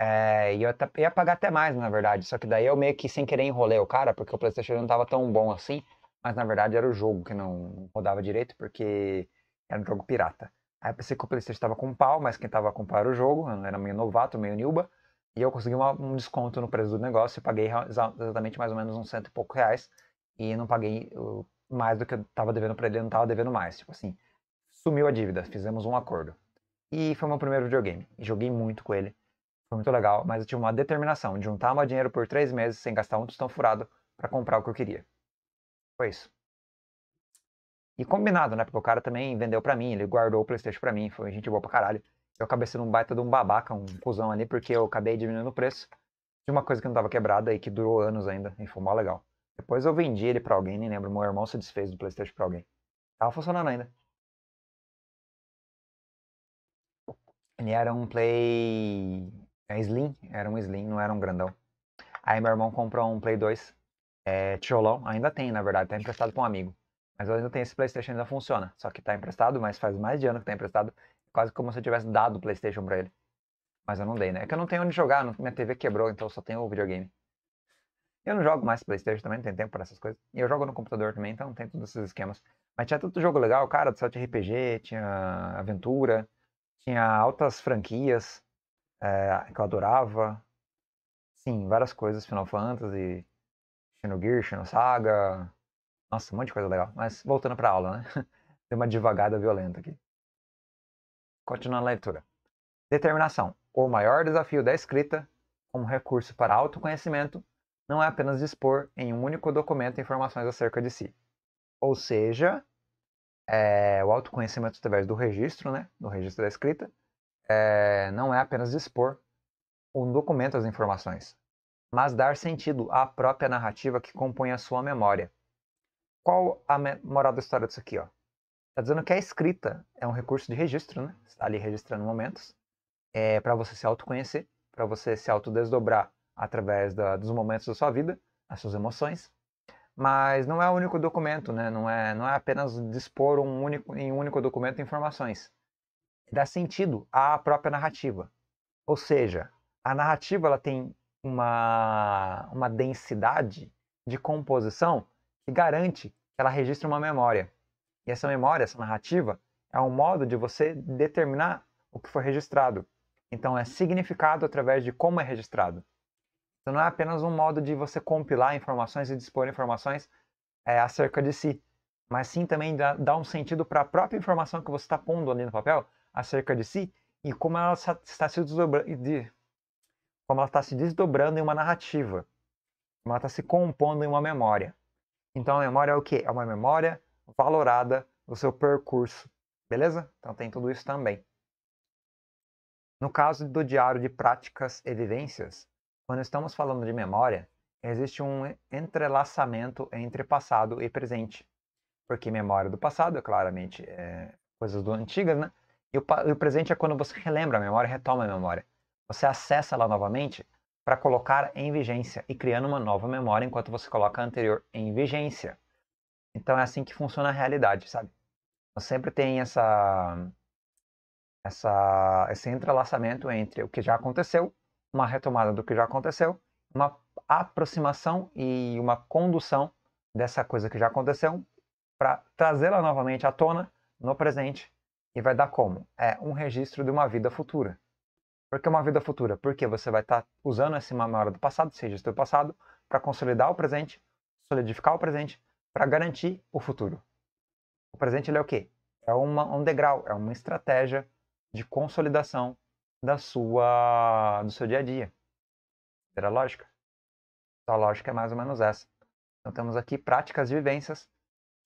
É, e eu até, ia pagar até mais, na verdade. Só que daí eu meio que sem querer enrolei o cara, porque o PlayStation não tava tão bom assim. Mas na verdade era o jogo que não rodava direito, porque era um jogo pirata. Aí eu pensei que o PlayStation tava com pau, mas quem tava com pau era o jogo. Eu era meio novato, meio nilba. E eu consegui uma, um desconto no preço do negócio e paguei exatamente mais ou menos uns cento e pouco reais. E não paguei mais do que eu tava devendo pra ele, eu não tava devendo mais. Tipo assim, sumiu a dívida, fizemos um acordo. E foi meu primeiro videogame. Joguei muito com ele. Foi muito legal, mas eu tinha uma determinação de juntar meu dinheiro por três meses sem gastar um tostão furado para comprar o que eu queria. Foi isso. E combinado, né? Porque o cara também vendeu para mim, ele guardou o PlayStation para mim, foi gente boa pra caralho. Eu acabei sendo um baita de um babaca, um cuzão ali, porque eu acabei diminuindo o preço de uma coisa que não tava quebrada e que durou anos ainda, e foi mó legal. Depois eu vendi ele para alguém, nem lembro, meu irmão se desfez do PlayStation pra alguém. Tava funcionando ainda. Ele era um Play. É Slim? Era um Slim, não era um grandão. Aí meu irmão comprou um Play 2 é, tijolão. Ainda tem, na verdade, tá emprestado pra um amigo. Mas eu ainda tenho esse PlayStation, ainda funciona. Só que tá emprestado, mas faz mais de ano que tá emprestado. Quase como se eu tivesse dado o PlayStation pra ele. Mas eu não dei, né? É que eu não tenho onde jogar, minha TV quebrou, então eu só tenho o videogame. Eu não jogo mais PlayStation também, não tenho tempo para essas coisas. E eu jogo no computador também, então tem todos esses esquemas. Mas tinha tanto jogo legal, cara, do site RPG, tinha aventura, tinha altas franquias é, que eu adorava. Sim, várias coisas, Final Fantasy, Shino saga Nossa, um monte de coisa legal. Mas voltando pra aula, né? Deu uma devagada violenta aqui. Continuando a leitura. Determinação. O maior desafio da escrita, como recurso para autoconhecimento, não é apenas dispor em um único documento informações acerca de si. Ou seja, é, o autoconhecimento através do registro, né, do registro da escrita, é, não é apenas expor o documento as informações, mas dar sentido à própria narrativa que compõe a sua memória. Qual a moral da história disso aqui? Ó? Tá dizendo que a escrita é um recurso de registro, né? Está ali registrando momentos, é para você se autoconhecer, para você se autodesdobrar através da, dos momentos da sua vida, as suas emoções, mas não é o único documento, né? Não é, não é apenas dispor um único, em um único documento informações. Dá sentido à própria narrativa. Ou seja, a narrativa ela tem uma, uma densidade de composição que garante que ela registre uma memória. E essa memória, essa narrativa, é um modo de você determinar o que foi registrado. Então, é significado através de como é registrado. Então não é apenas um modo de você compilar informações e dispor informações é, acerca de si, mas sim também dá, dá um sentido para a própria informação que você está pondo ali no papel acerca de si e como ela está se desdobrando, como ela está se desdobrando em uma narrativa, como ela está se compondo em uma memória. Então a memória é o que? É uma memória valorada do seu percurso, beleza? Então tem tudo isso também. No caso do diário de práticas e vivências, quando estamos falando de memória, existe um entrelaçamento entre passado e presente. Porque memória do passado, é claramente, é coisas do antigo, né? E o, e o presente é quando você relembra a memória, retoma a memória. Você acessa ela novamente para colocar em vigência e criando uma nova memória enquanto você coloca a anterior em vigência. Então é assim que funciona a realidade, sabe? Então, sempre tem essa, essa, esse entrelaçamento entre o que já aconteceu uma retomada do que já aconteceu, uma aproximação e uma condução dessa coisa que já aconteceu para trazê-la novamente à tona no presente e vai dar como? É um registro de uma vida futura. Por que uma vida futura? Porque você vai estar tá usando essa memória do passado, esse registro do passado, para consolidar o presente, solidificar o presente, para garantir o futuro. O presente é o quê? É uma, um degrau, é uma estratégia de consolidação da sua, do seu dia a dia. era lógica. A lógica é mais ou menos essa. Então temos aqui práticas e vivências,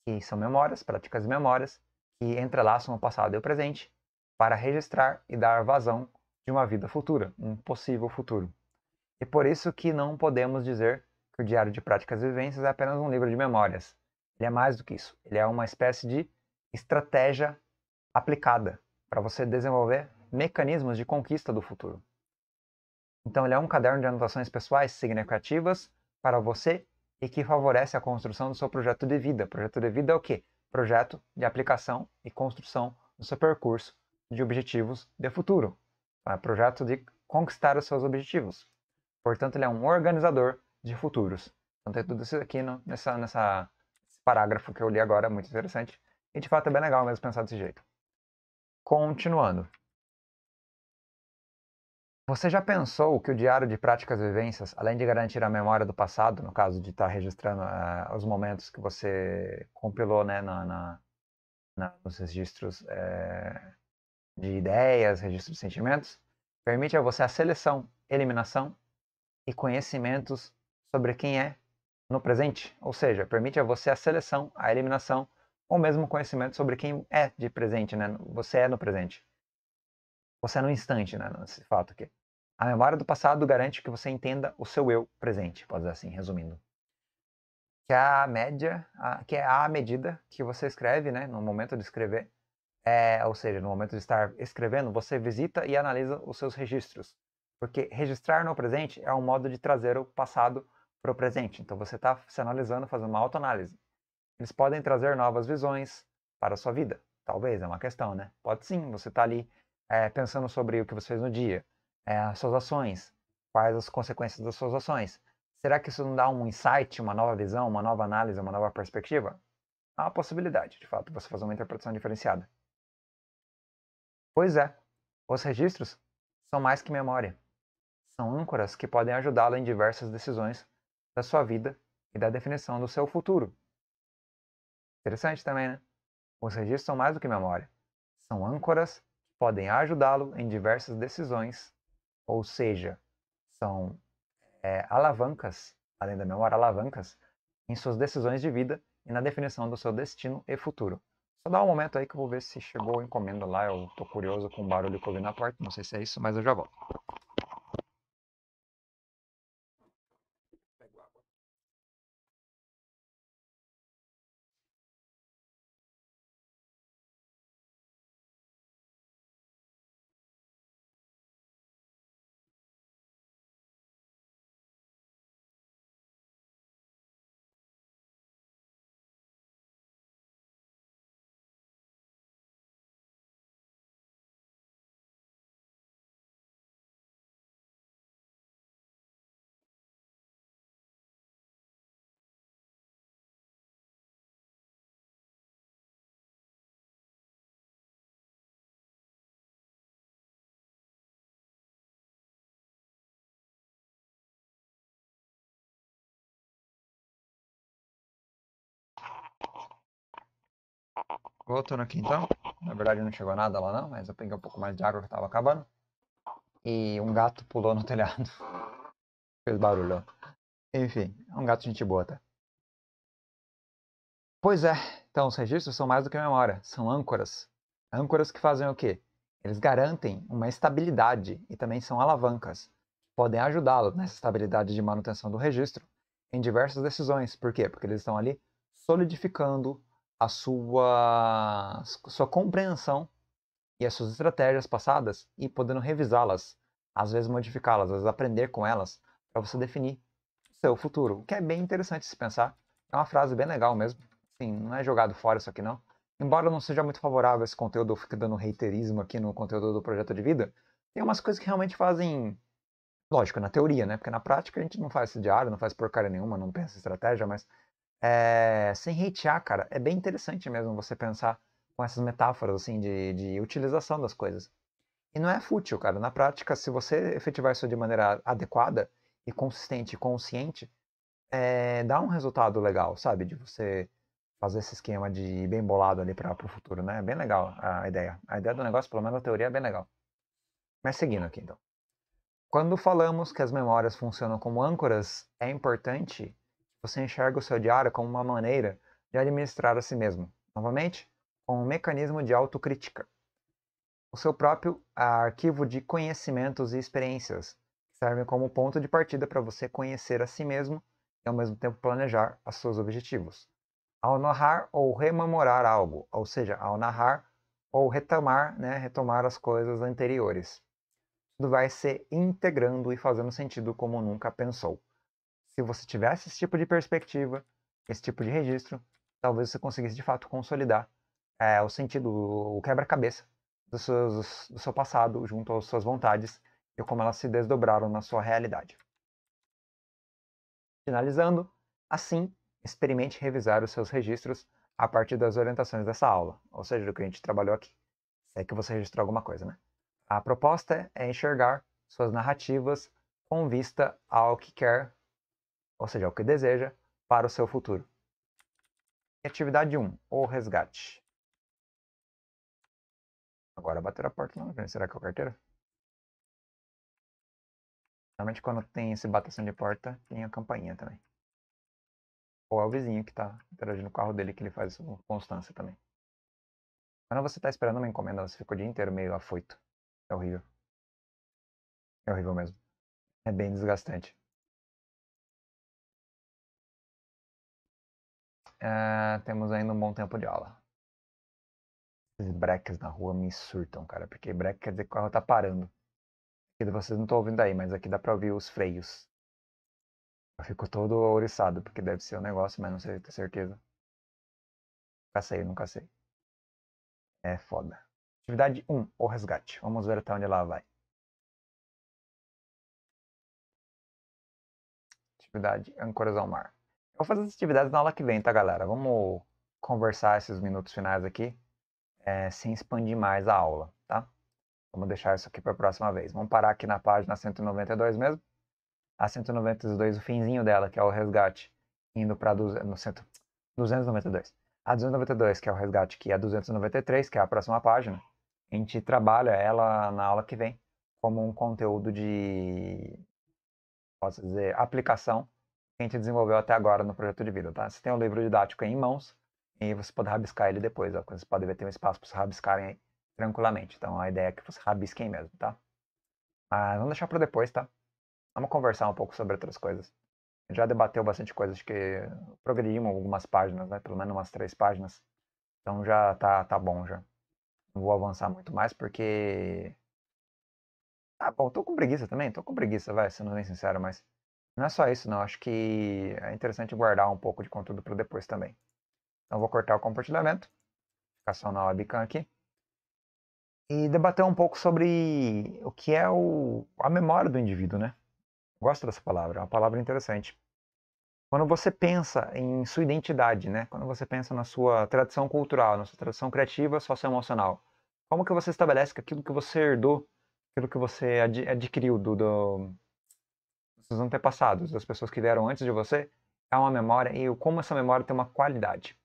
que são memórias, práticas e memórias, que entrelaçam o passado e o presente para registrar e dar vazão de uma vida futura, um possível futuro. E por isso que não podemos dizer que o Diário de Práticas e Vivências é apenas um livro de memórias. Ele é mais do que isso. Ele é uma espécie de estratégia aplicada para você desenvolver mecanismos de conquista do futuro. Então, ele é um caderno de anotações pessoais significativas para você e que favorece a construção do seu projeto de vida. Projeto de vida é o quê? Projeto de aplicação e construção do seu percurso de objetivos de futuro. Tá? Projeto de conquistar os seus objetivos. Portanto, ele é um organizador de futuros. Então, tem tudo isso aqui no, nessa, nessa parágrafo que eu li agora, muito interessante. E de fato é bem legal mesmo pensar desse jeito. Continuando. Você já pensou que o diário de práticas e vivências, além de garantir a memória do passado, no caso de estar tá registrando uh, os momentos que você compilou né, na, na, na nos registros é, de ideias, registros de sentimentos, permite a você a seleção, eliminação e conhecimentos sobre quem é no presente, ou seja, permite a você a seleção, a eliminação ou mesmo conhecimento sobre quem é de presente, né? Você é no presente. Você é no instante, né? Nesse fato aqui. A memória do passado garante que você entenda o seu eu presente, pode dizer assim, resumindo. Que a média, a, que é a medida que você escreve, né, no momento de escrever, é, ou seja, no momento de estar escrevendo, você visita e analisa os seus registros. Porque registrar no presente é um modo de trazer o passado para o presente. Então você está se analisando, fazendo uma autoanálise. Eles podem trazer novas visões para a sua vida. Talvez, é uma questão, né? Pode sim, você está ali é, pensando sobre o que você fez no dia, é, as suas ações? Quais as consequências das suas ações? Será que isso não dá um insight, uma nova visão, uma nova análise, uma nova perspectiva? Há é a possibilidade, de fato, você fazer uma interpretação diferenciada. Pois é, os registros são mais que memória. São âncoras que podem ajudá lo em diversas decisões da sua vida e da definição do seu futuro. Interessante também, né? Os registros são mais do que memória. São âncoras que podem ajudá-lo em diversas decisões ou seja, são é, alavancas, além da memória, alavancas em suas decisões de vida e na definição do seu destino e futuro. Só dá um momento aí que eu vou ver se chegou a encomenda lá. Eu tô curioso com o barulho que eu vi na porta. Não sei se é isso, mas eu já volto. Voltando aqui então, na verdade não chegou nada lá não, mas eu peguei um pouco mais de água que estava acabando. E um gato pulou no telhado. Fez barulho. Enfim, é um gato gente boa, tá? Pois é, então os registros são mais do que memória, são âncoras. Âncoras que fazem o quê? Eles garantem uma estabilidade e também são alavancas. Podem ajudá-lo nessa estabilidade de manutenção do registro em diversas decisões. Por quê? Porque eles estão ali solidificando a sua, sua compreensão e as suas estratégias passadas e podendo revisá-las, às vezes modificá-las, às vezes aprender com elas para você definir seu futuro, o que é bem interessante se pensar. É uma frase bem legal mesmo. Assim, não é jogado fora isso aqui não. Embora eu não seja muito favorável a esse conteúdo, eu fique dando reiterismo aqui no conteúdo do projeto de vida, tem umas coisas que realmente fazem lógico, na teoria, né? Porque na prática a gente não faz esse diário, não faz porcaria nenhuma, não pensa estratégia, mas é, eh, sem hatear, cara, é bem interessante mesmo você pensar com essas metáforas, assim, de, de utilização das coisas. E não é fútil, cara. Na prática, se você efetivar isso de maneira adequada e consistente e consciente, é, dá um resultado legal, sabe? De você fazer esse esquema de bem bolado ali para o futuro, né? É bem legal a ideia. A ideia do negócio, pelo menos a teoria, é bem legal. Mas seguindo aqui, então. Quando falamos que as memórias funcionam como âncoras, é importante você enxerga o seu diário como uma maneira de administrar a si mesmo, novamente, como um mecanismo de autocrítica. O seu próprio arquivo de conhecimentos e experiências serve como ponto de partida para você conhecer a si mesmo e ao mesmo tempo planejar os seus objetivos. Ao narrar ou rememorar algo, ou seja, ao narrar ou retomar, né, retomar as coisas anteriores. Tudo vai se integrando e fazendo sentido como nunca pensou se você tivesse esse tipo de perspectiva, esse tipo de registro, talvez você conseguisse de fato consolidar é, o sentido, o quebra-cabeça do, do seu passado junto às suas vontades e como elas se desdobraram na sua realidade. Finalizando, assim, experimente revisar os seus registros a partir das orientações dessa aula, ou seja, do que a gente trabalhou aqui. Se é que você registrou alguma coisa, né? A proposta é enxergar suas narrativas com vista ao que quer ou seja, é o que deseja, para o seu futuro. Atividade 1, o resgate. Agora bater a porta não, será que é o carteiro? Normalmente quando tem esse batação de porta, tem a campainha também. Ou é o vizinho que está interagindo com o carro dele, que ele faz isso com constância também. Quando você está esperando uma encomenda, você fica o dia inteiro meio afoito. É horrível. É horrível mesmo. É bem desgastante. Uh, temos ainda um bom tempo de aula. Esses breques na rua me surtam, cara, porque breque quer dizer que o carro tá parando. Aqui vocês não estão ouvindo aí, mas aqui dá pra ouvir os freios. Eu fico todo ouriçado, porque deve ser um negócio, mas não sei ter certeza. Nunca sei, nunca sei. É foda. Atividade 1, o resgate. Vamos ver até onde ela vai. Atividade âncoras ao mar. Vou fazer as atividades na aula que vem, tá, galera? Vamos conversar esses minutos finais aqui é, sem expandir mais a aula, tá? Vamos deixar isso aqui para a próxima vez. Vamos parar aqui na página 192 mesmo. A 192, o finzinho dela, que é o resgate, indo para no 292. A 292, que é o resgate, que é a 293, que é a próxima página. A gente trabalha ela na aula que vem como um conteúdo de, posso dizer, aplicação gente desenvolveu até agora no projeto de vida, tá? Você tem um livro didático em mãos e você pode rabiscar ele depois, ó. Você pode ver ter um espaço para vocês rabiscarem tranquilamente. Então a ideia é que vocês rabisquem mesmo, tá? Mas ah, vamos deixar para depois, tá? Vamos conversar um pouco sobre outras coisas. já debateu bastante coisas, acho que progredimos algumas páginas, né? Pelo menos umas três páginas. Então já tá, tá bom já. Não vou avançar muito mais porque. Ah, bom, tô com preguiça também, tô com preguiça, vai, sendo bem sincero, mas. Não é só isso, não. Acho que é interessante guardar um pouco de conteúdo para depois também. Então, vou cortar o compartilhamento. Ficar só na webcam aqui. E debater um pouco sobre o que é o, a memória do indivíduo, né? Gosto dessa palavra, é uma palavra interessante. Quando você pensa em sua identidade, né? Quando você pensa na sua tradição cultural, na sua tradição criativa, socioemocional. Como que você estabelece que aquilo que você herdou, aquilo que você adquiriu do, do seus antepassados, das pessoas que vieram antes de você, é uma memória e como essa memória tem uma qualidade.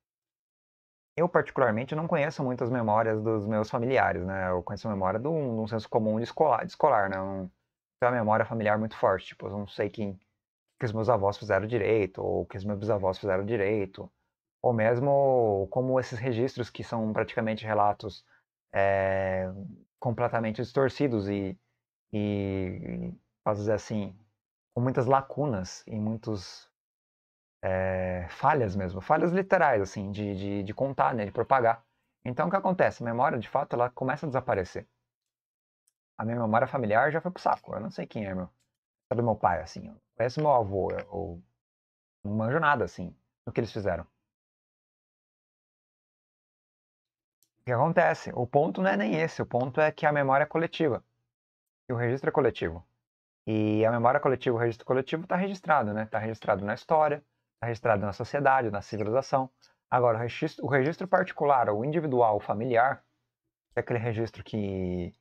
Eu, particularmente, não conheço muitas memórias dos meus familiares, né? Eu conheço a memória de um, de um senso comum de escolar, de escolar né? Um, tem uma memória familiar muito forte, tipo, eu não sei quem que os meus avós fizeram direito, ou que os meus bisavós fizeram direito, ou mesmo como esses registros que são praticamente relatos é, completamente distorcidos e, e, posso dizer assim, com muitas lacunas e muitos é, falhas mesmo, falhas literais, assim, de, de, de contar, né, de propagar. Então, o que acontece? A memória, de fato, ela começa a desaparecer. A minha memória familiar já foi pro saco. Eu não sei quem é meu. É do meu pai, assim. parece conheço meu avô. ou não manjo nada, assim, do que eles fizeram. O que acontece? O ponto não é nem esse. O ponto é que a memória é coletiva. E o registro é coletivo. E a memória coletiva, o registro coletivo está registrado, né? Está registrado na história, está registrado na sociedade, na civilização. Agora, o registro, o registro particular, o individual, o familiar, é aquele registro que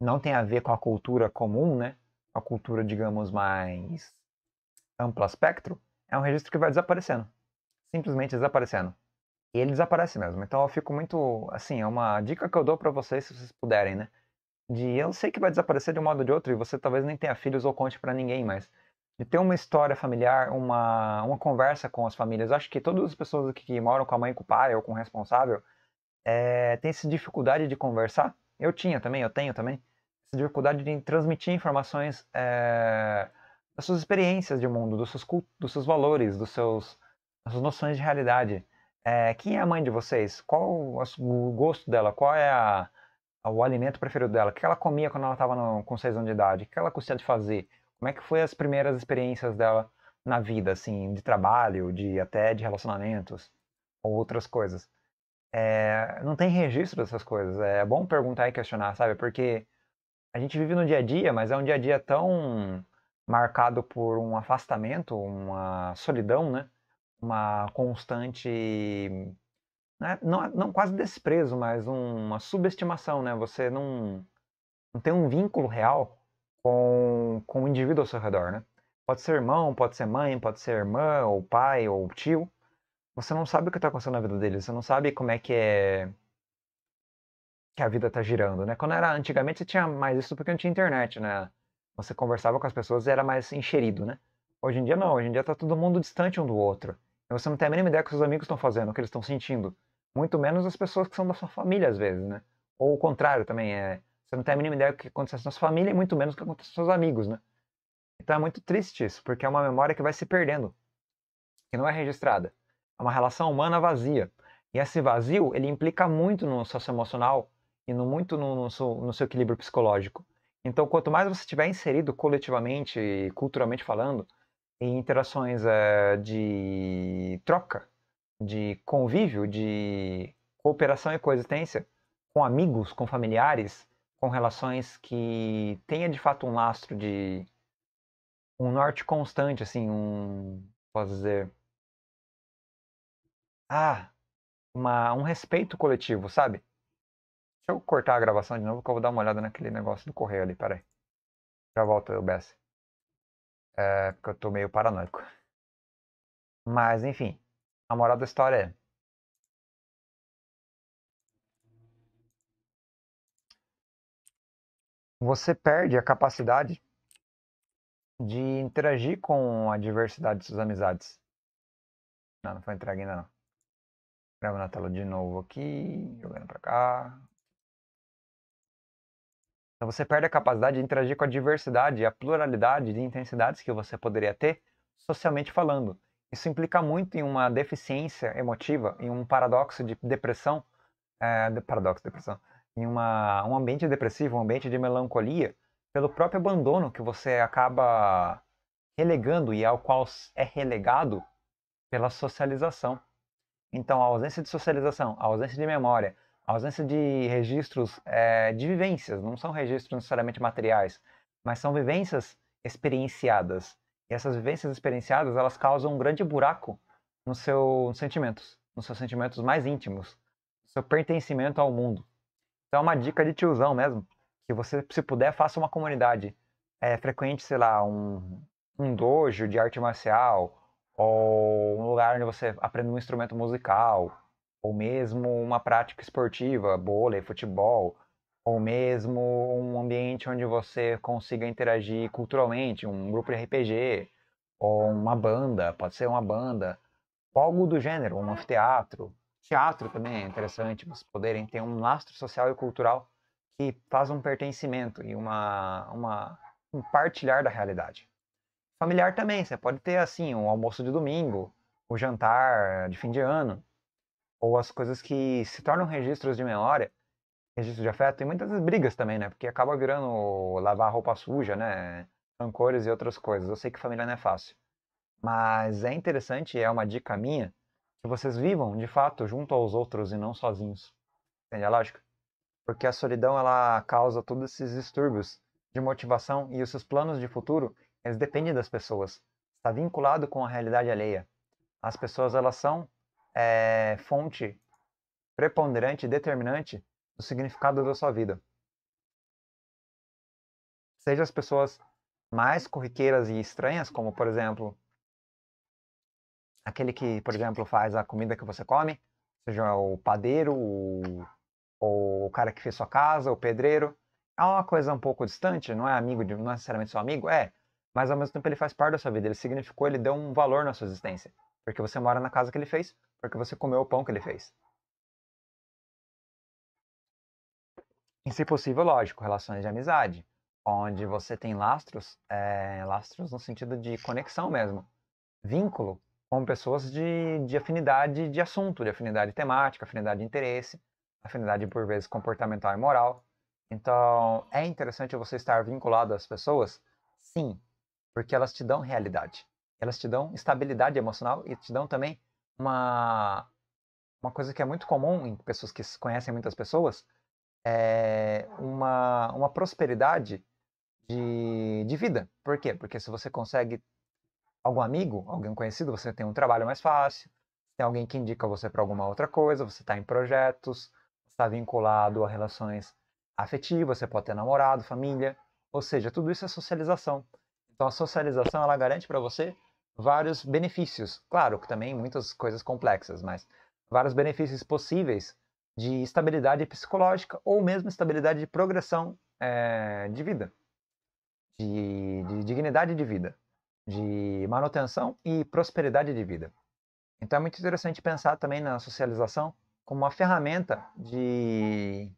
não tem a ver com a cultura comum, né? A cultura, digamos, mais amplo espectro, é um registro que vai desaparecendo. Simplesmente desaparecendo. E ele desaparece mesmo. Então eu fico muito, assim, é uma dica que eu dou para vocês se vocês puderem, né? de eu sei que vai desaparecer de um modo ou de outro e você talvez nem tenha filhos ou conte para ninguém, mas de ter uma história familiar, uma, uma conversa com as famílias. acho que todas as pessoas aqui que moram com a mãe, com o pai ou com o responsável é, tem essa dificuldade de conversar. Eu tinha também, eu tenho também essa dificuldade de transmitir informações é, das suas experiências de mundo, dos seus, dos seus valores, dos seus, das suas noções de realidade. É, quem é a mãe de vocês? Qual o gosto dela? Qual é a o alimento preferido dela, o que ela comia quando ela estava com 6 anos de idade, o que ela gostia de fazer, como é que foi as primeiras experiências dela na vida, assim, de trabalho, de até de relacionamentos, ou outras coisas. É, não tem registro dessas coisas. É bom perguntar e questionar, sabe? Porque a gente vive no dia a dia, mas é um dia a dia tão marcado por um afastamento, uma solidão, né? Uma constante né? não, é, não quase desprezo, mas um, uma subestimação, né? Você não, não tem um vínculo real com, com o indivíduo ao seu redor, né? Pode ser irmão, pode ser mãe, pode ser irmã, ou pai, ou tio. Você não sabe o que está acontecendo na vida dele, você não sabe como é que é que a vida está girando, né? Quando era antigamente você tinha mais isso porque não tinha internet, né? Você conversava com as pessoas e era mais enxerido, né? Hoje em dia não, hoje em dia está todo mundo distante um do outro. Você não tem a mínima ideia do que seus amigos estão fazendo, o que eles estão sentindo. Muito menos as pessoas que são da sua família, às vezes, né? Ou o contrário também, é, você não tem a mínima ideia do que acontece na sua família e muito menos o que acontece com seus amigos, né? Então é muito triste isso, porque é uma memória que vai se perdendo, que não é registrada. É uma relação humana vazia. E esse vazio, ele implica muito no socioemocional e no muito no, no, seu, no seu equilíbrio psicológico. Então, quanto mais você estiver inserido coletivamente e culturalmente falando, em interações é, de troca, de convívio, de cooperação e coexistência com amigos, com familiares, com relações que tenha de fato um lastro de um norte constante, assim, um posso dizer ah, uma, um respeito coletivo, sabe? Deixa eu cortar a gravação de novo que eu vou dar uma olhada naquele negócio do correio ali, peraí. Já volto, eu beço. É, porque eu tô meio paranoico. Mas, enfim. A moral da história é. Você perde a capacidade de interagir com a diversidade de suas amizades. Não, não foi entregue ainda não. Grava na tela de novo aqui, jogando pra cá. Então você perde a capacidade de interagir com a diversidade, a pluralidade de intensidades que você poderia ter socialmente falando. Isso implica muito em uma deficiência emotiva, em um paradoxo de depressão, é, de paradoxo de depressão, em uma, um ambiente depressivo, um ambiente de melancolia, pelo próprio abandono que você acaba relegando e ao qual é relegado pela socialização. Então, a ausência de socialização, a ausência de memória, a ausência de registros é, de vivências, não são registros necessariamente materiais, mas são vivências experienciadas. E essas vivências experienciadas, elas causam um grande buraco nos seus sentimentos, nos seus sentimentos mais íntimos, no seu pertencimento ao mundo. Então é uma dica de tiozão mesmo, que você, se puder, faça uma comunidade. É, frequente, sei lá, um, um dojo de arte marcial, ou um lugar onde você aprende um instrumento musical, ou mesmo uma prática esportiva, vôlei, futebol, ou mesmo um ambiente onde você consiga interagir culturalmente, um grupo de RPG, ou uma banda, pode ser uma banda, algo do gênero, um anfiteatro. Teatro também é interessante, vocês poderem ter um lastro social e cultural que faz um pertencimento e uma, uma um partilhar da realidade. Familiar também, você pode ter assim, um almoço de domingo, o um jantar de fim de ano, ou as coisas que se tornam registros de memória registro de afeto e muitas brigas também, né? Porque acaba virando lavar roupa suja, né? Rancores e outras coisas. Eu sei que família não é fácil. Mas é interessante, é uma dica minha, que vocês vivam, de fato, junto aos outros e não sozinhos. Entende a lógica? Porque a solidão, ela causa todos esses distúrbios de motivação e os seus planos de futuro, eles dependem das pessoas. Está vinculado com a realidade alheia. As pessoas, elas são é, fonte preponderante, determinante do significado da sua vida. Seja as pessoas mais corriqueiras e estranhas, como por exemplo, aquele que, por exemplo, faz a comida que você come, seja o padeiro, o, ou o cara que fez sua casa, o pedreiro. É uma coisa um pouco distante, não é amigo, de, não é necessariamente seu amigo, é, mas ao mesmo tempo ele faz parte da sua vida, ele significou, ele deu um valor na sua existência. Porque você mora na casa que ele fez, porque você comeu o pão que ele fez. E, se possível, lógico, relações de amizade, onde você tem lastros, é, lastros no sentido de conexão mesmo, vínculo com pessoas de, de afinidade de assunto, de afinidade temática, afinidade de interesse, afinidade, por vezes, comportamental e moral. Então, é interessante você estar vinculado às pessoas? Sim, porque elas te dão realidade. Elas te dão estabilidade emocional e te dão também uma, uma coisa que é muito comum em pessoas que conhecem muitas pessoas, é, uma, uma prosperidade de, de vida. Por quê? Porque se você consegue algum amigo, alguém conhecido, você tem um trabalho mais fácil, tem alguém que indica você para alguma outra coisa, você está em projetos, está vinculado a relações afetivas, você pode ter namorado, família, ou seja, tudo isso é socialização. Então a socialização ela garante para você vários benefícios, claro que também muitas coisas complexas, mas vários benefícios possíveis de estabilidade psicológica ou mesmo estabilidade de progressão é, de vida, de, de dignidade de vida, de manutenção e prosperidade de vida. Então é muito interessante pensar também na socialização como uma ferramenta de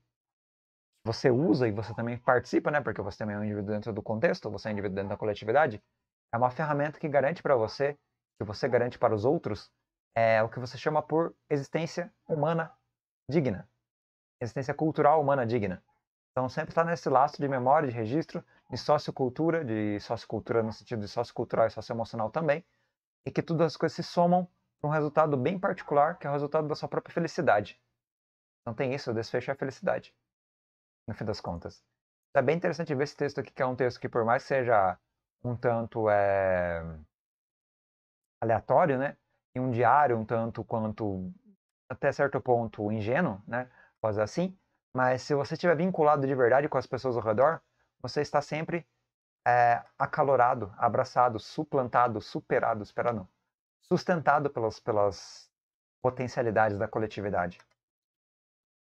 você usa e você também participa, né? Porque você também é um indivíduo dentro do contexto, você é um indivíduo dentro da coletividade. É uma ferramenta que garante para você, que você garante para os outros, é o que você chama por existência humana digna, existência cultural humana digna. Então sempre está nesse laço de memória, de registro, de sociocultura, de sociocultura no sentido de sociocultural e socioemocional também, e que todas as coisas se somam para um resultado bem particular, que é o resultado da sua própria felicidade. Então tem isso, o desfecho é a felicidade, no fim das contas. É bem interessante ver esse texto aqui, que é um texto que por mais seja um tanto é... aleatório, né? E um diário um tanto quanto até certo ponto ingênuo, né? Fazer assim, mas se você estiver vinculado de verdade com as pessoas ao redor, você está sempre é, acalorado, abraçado, suplantado, superado, não, sustentado pelas, pelas potencialidades da coletividade.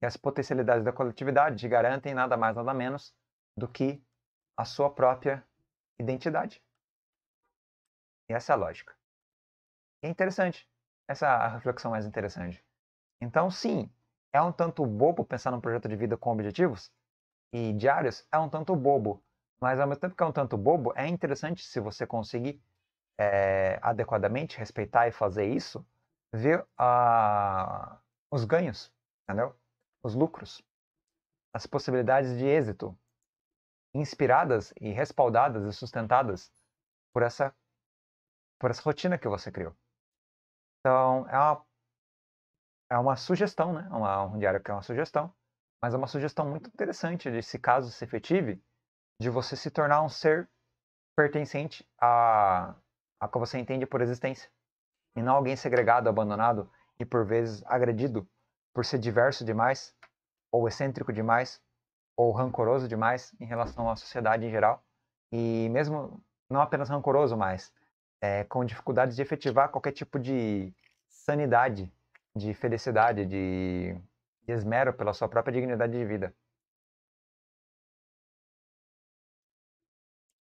E as potencialidades da coletividade te garantem nada mais, nada menos do que a sua própria identidade. E essa é a lógica. E é interessante. Essa é a reflexão mais interessante. Então, sim, é um tanto bobo pensar num projeto de vida com objetivos e diários, é um tanto bobo. Mas ao mesmo tempo que é um tanto bobo, é interessante se você conseguir é, adequadamente respeitar e fazer isso, ver ah, os ganhos, entendeu? Os lucros, as possibilidades de êxito, inspiradas e respaldadas e sustentadas por essa por essa rotina que você criou. Então, é uma é uma sugestão, né? É uma, um diário que é uma sugestão, mas é uma sugestão muito interessante de se caso se efetive, de você se tornar um ser pertencente a, a que você entende por existência, e não alguém segregado, abandonado e por vezes agredido por ser diverso demais, ou excêntrico demais, ou rancoroso demais em relação à sociedade em geral, e mesmo não apenas rancoroso, mas é, com dificuldades de efetivar qualquer tipo de sanidade de felicidade, de, de esmero pela sua própria dignidade de vida.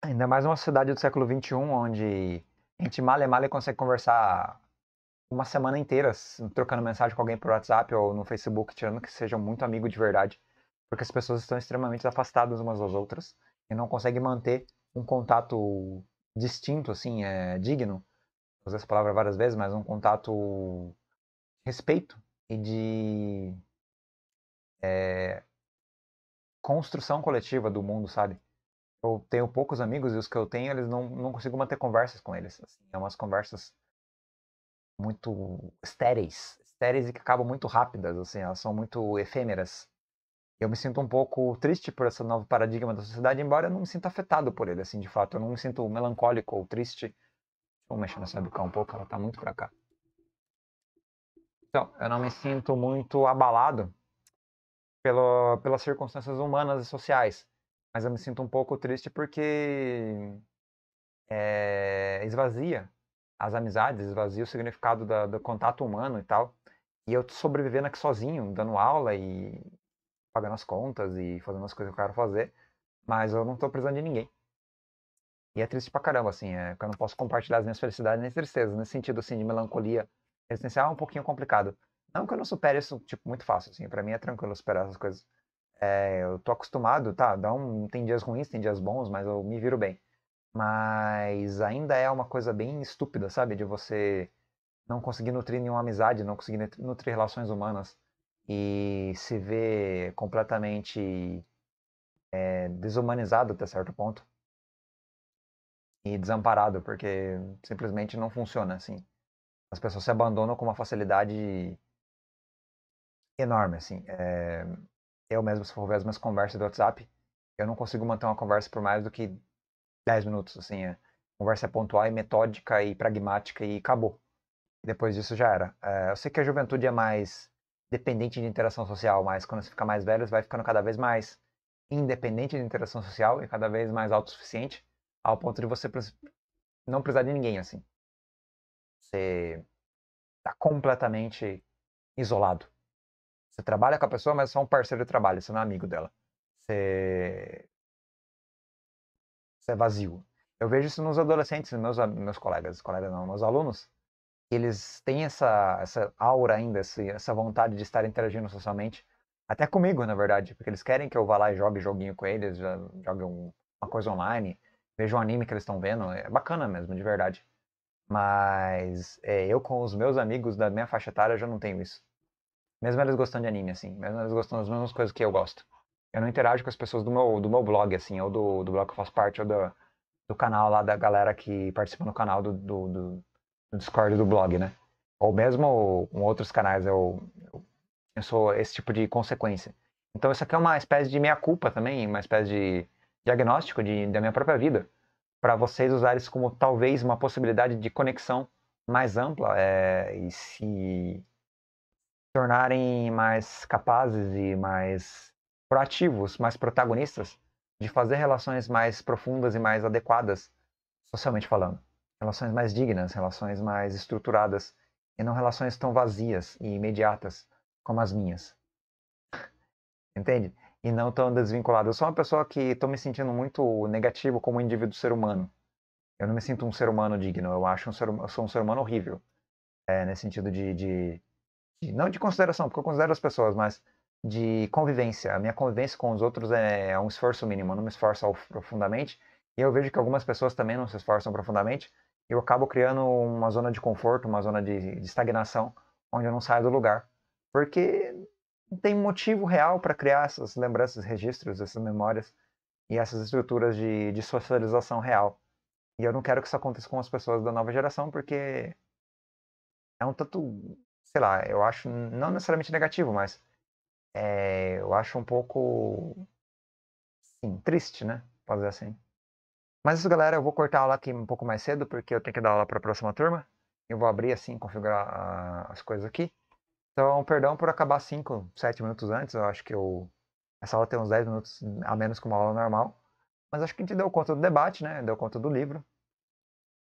Ainda mais uma cidade do século XXI, onde a gente mal e mal consegue conversar uma semana inteira trocando mensagem com alguém por WhatsApp ou no Facebook, tirando que sejam muito amigo de verdade, porque as pessoas estão extremamente afastadas umas das outras e não conseguem manter um contato distinto, assim, é, digno. Usei essa palavra várias vezes, mas um contato respeito e de é, construção coletiva do mundo, sabe? Eu tenho poucos amigos e os que eu tenho, eles não, não consigo manter conversas com eles. Assim, é umas conversas muito estéreis, estéreis e que acabam muito rápidas, assim, elas são muito efêmeras. Eu me sinto um pouco triste por esse novo paradigma da sociedade, embora eu não me sinta afetado por ele, assim, de fato. Eu não me sinto melancólico ou triste. Vou mexer nessa uhum. bica um pouco, ela tá muito pra cá. Então, eu não me sinto muito abalado pelo, pelas circunstâncias humanas e sociais, mas eu me sinto um pouco triste porque é, esvazia as amizades, esvazia o significado da, do contato humano e tal. E eu sobrevivendo aqui sozinho, dando aula e pagando as contas e fazendo as coisas que eu quero fazer, mas eu não tô precisando de ninguém. E é triste pra caramba, assim, é, eu não posso compartilhar as minhas felicidades nem tristezas, nesse sentido, assim, de melancolia residencial é um pouquinho complicado. Não que eu não supere isso, tipo, muito fácil, assim. Pra mim é tranquilo superar essas coisas. É, eu tô acostumado, tá? Dá um, tem dias ruins, tem dias bons, mas eu me viro bem. Mas ainda é uma coisa bem estúpida, sabe? De você não conseguir nutrir nenhuma amizade, não conseguir nutrir relações humanas e se ver completamente é, desumanizado até certo ponto e desamparado, porque simplesmente não funciona assim as pessoas se abandonam com uma facilidade enorme, assim. É, eu mesmo, se for ver as minhas conversas do WhatsApp, eu não consigo manter uma conversa por mais do que 10 minutos, assim. É, conversa é pontual e metódica e pragmática e acabou. depois disso já era. É, eu sei que a juventude é mais dependente de interação social, mas quando você fica mais velho, você vai ficando cada vez mais independente de interação social e cada vez mais autossuficiente, ao ponto de você não precisar de ninguém, assim. Você está completamente isolado. Você trabalha com a pessoa, mas é só um parceiro de trabalho, você não é amigo dela. Você, você é vazio. Eu vejo isso nos adolescentes, meus, meus colegas, colegas não, meus alunos. Eles têm essa, essa aura ainda, essa vontade de estar interagindo socialmente. Até comigo, na verdade, porque eles querem que eu vá lá e jogue joguinho com eles, jogue uma coisa online, veja um anime que eles estão vendo. É bacana mesmo, de verdade. Mas é, eu com os meus amigos da minha faixa etária já não tenho isso. Mesmo eles gostando de anime, assim. Mesmo eles gostando das mesmas coisas que eu gosto. Eu não interajo com as pessoas do meu, do meu blog, assim, ou do, do blog que eu faço parte, ou do, do canal lá da galera que participa no canal do, do, do, do Discord do blog, né? Ou mesmo com outros canais, eu, eu, eu sou esse tipo de consequência. Então isso aqui é uma espécie de meia-culpa também, uma espécie de diagnóstico de, da minha própria vida para vocês usarem isso como talvez uma possibilidade de conexão mais ampla é, e se tornarem mais capazes e mais proativos, mais protagonistas de fazer relações mais profundas e mais adequadas, socialmente falando. Relações mais dignas, relações mais estruturadas e não relações tão vazias e imediatas como as minhas. Entende? e não tão desvinculado. Eu sou uma pessoa que estou me sentindo muito negativo como indivíduo ser humano. Eu não me sinto um ser humano digno. Eu acho um ser, hum, eu sou um ser humano horrível. É, nesse sentido de, de, de, não de consideração, porque eu considero as pessoas, mas de convivência. A minha convivência com os outros é, é um esforço mínimo. Eu não me esforço profundamente. E eu vejo que algumas pessoas também não se esforçam profundamente. Eu acabo criando uma zona de conforto, uma zona de, de estagnação, onde eu não saio do lugar. Porque não tem motivo real para criar essas lembranças, registros, essas memórias e essas estruturas de, de socialização real. E eu não quero que isso aconteça com as pessoas da nova geração, porque é um tanto, sei lá, eu acho não necessariamente negativo, mas é, eu acho um pouco sim, triste, né? Pode dizer assim. Mas é isso, galera, eu vou cortar a aula aqui um pouco mais cedo, porque eu tenho que dar aula para a próxima turma. Eu vou abrir assim, configurar as coisas aqui. Então, perdão por acabar 5, 7 minutos antes. Eu acho que eu... essa aula tem uns 10 minutos a menos que uma aula normal. Mas acho que a gente deu conta do debate, né? Deu conta do livro.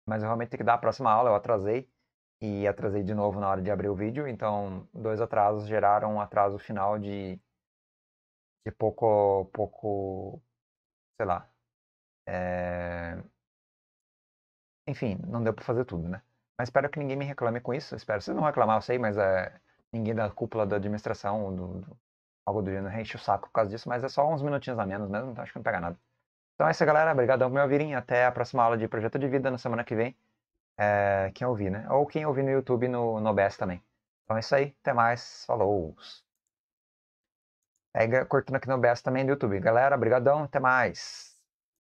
Mas eu realmente tenho que dar a próxima aula, eu atrasei. E atrasei de novo na hora de abrir o vídeo. Então, dois atrasos geraram um atraso final de, de pouco, pouco, sei lá. É... Enfim, não deu para fazer tudo, né? Mas espero que ninguém me reclame com isso. Espero. Se não reclamar, eu sei, mas é ninguém da cúpula da administração, do, do, algo do gênero, enche o saco por causa disso, mas é só uns minutinhos a menos mesmo, então acho que não pega nada. Então é isso, galera. Obrigadão por me ouvirem. Até a próxima aula de projeto de vida na semana que vem. É, quem ouvir, né? Ou quem ouvir no YouTube no, no OBS também. Então é isso aí. Até mais. Falou. É, cortando aqui no OBS também do YouTube. Galera, obrigadão. Até mais.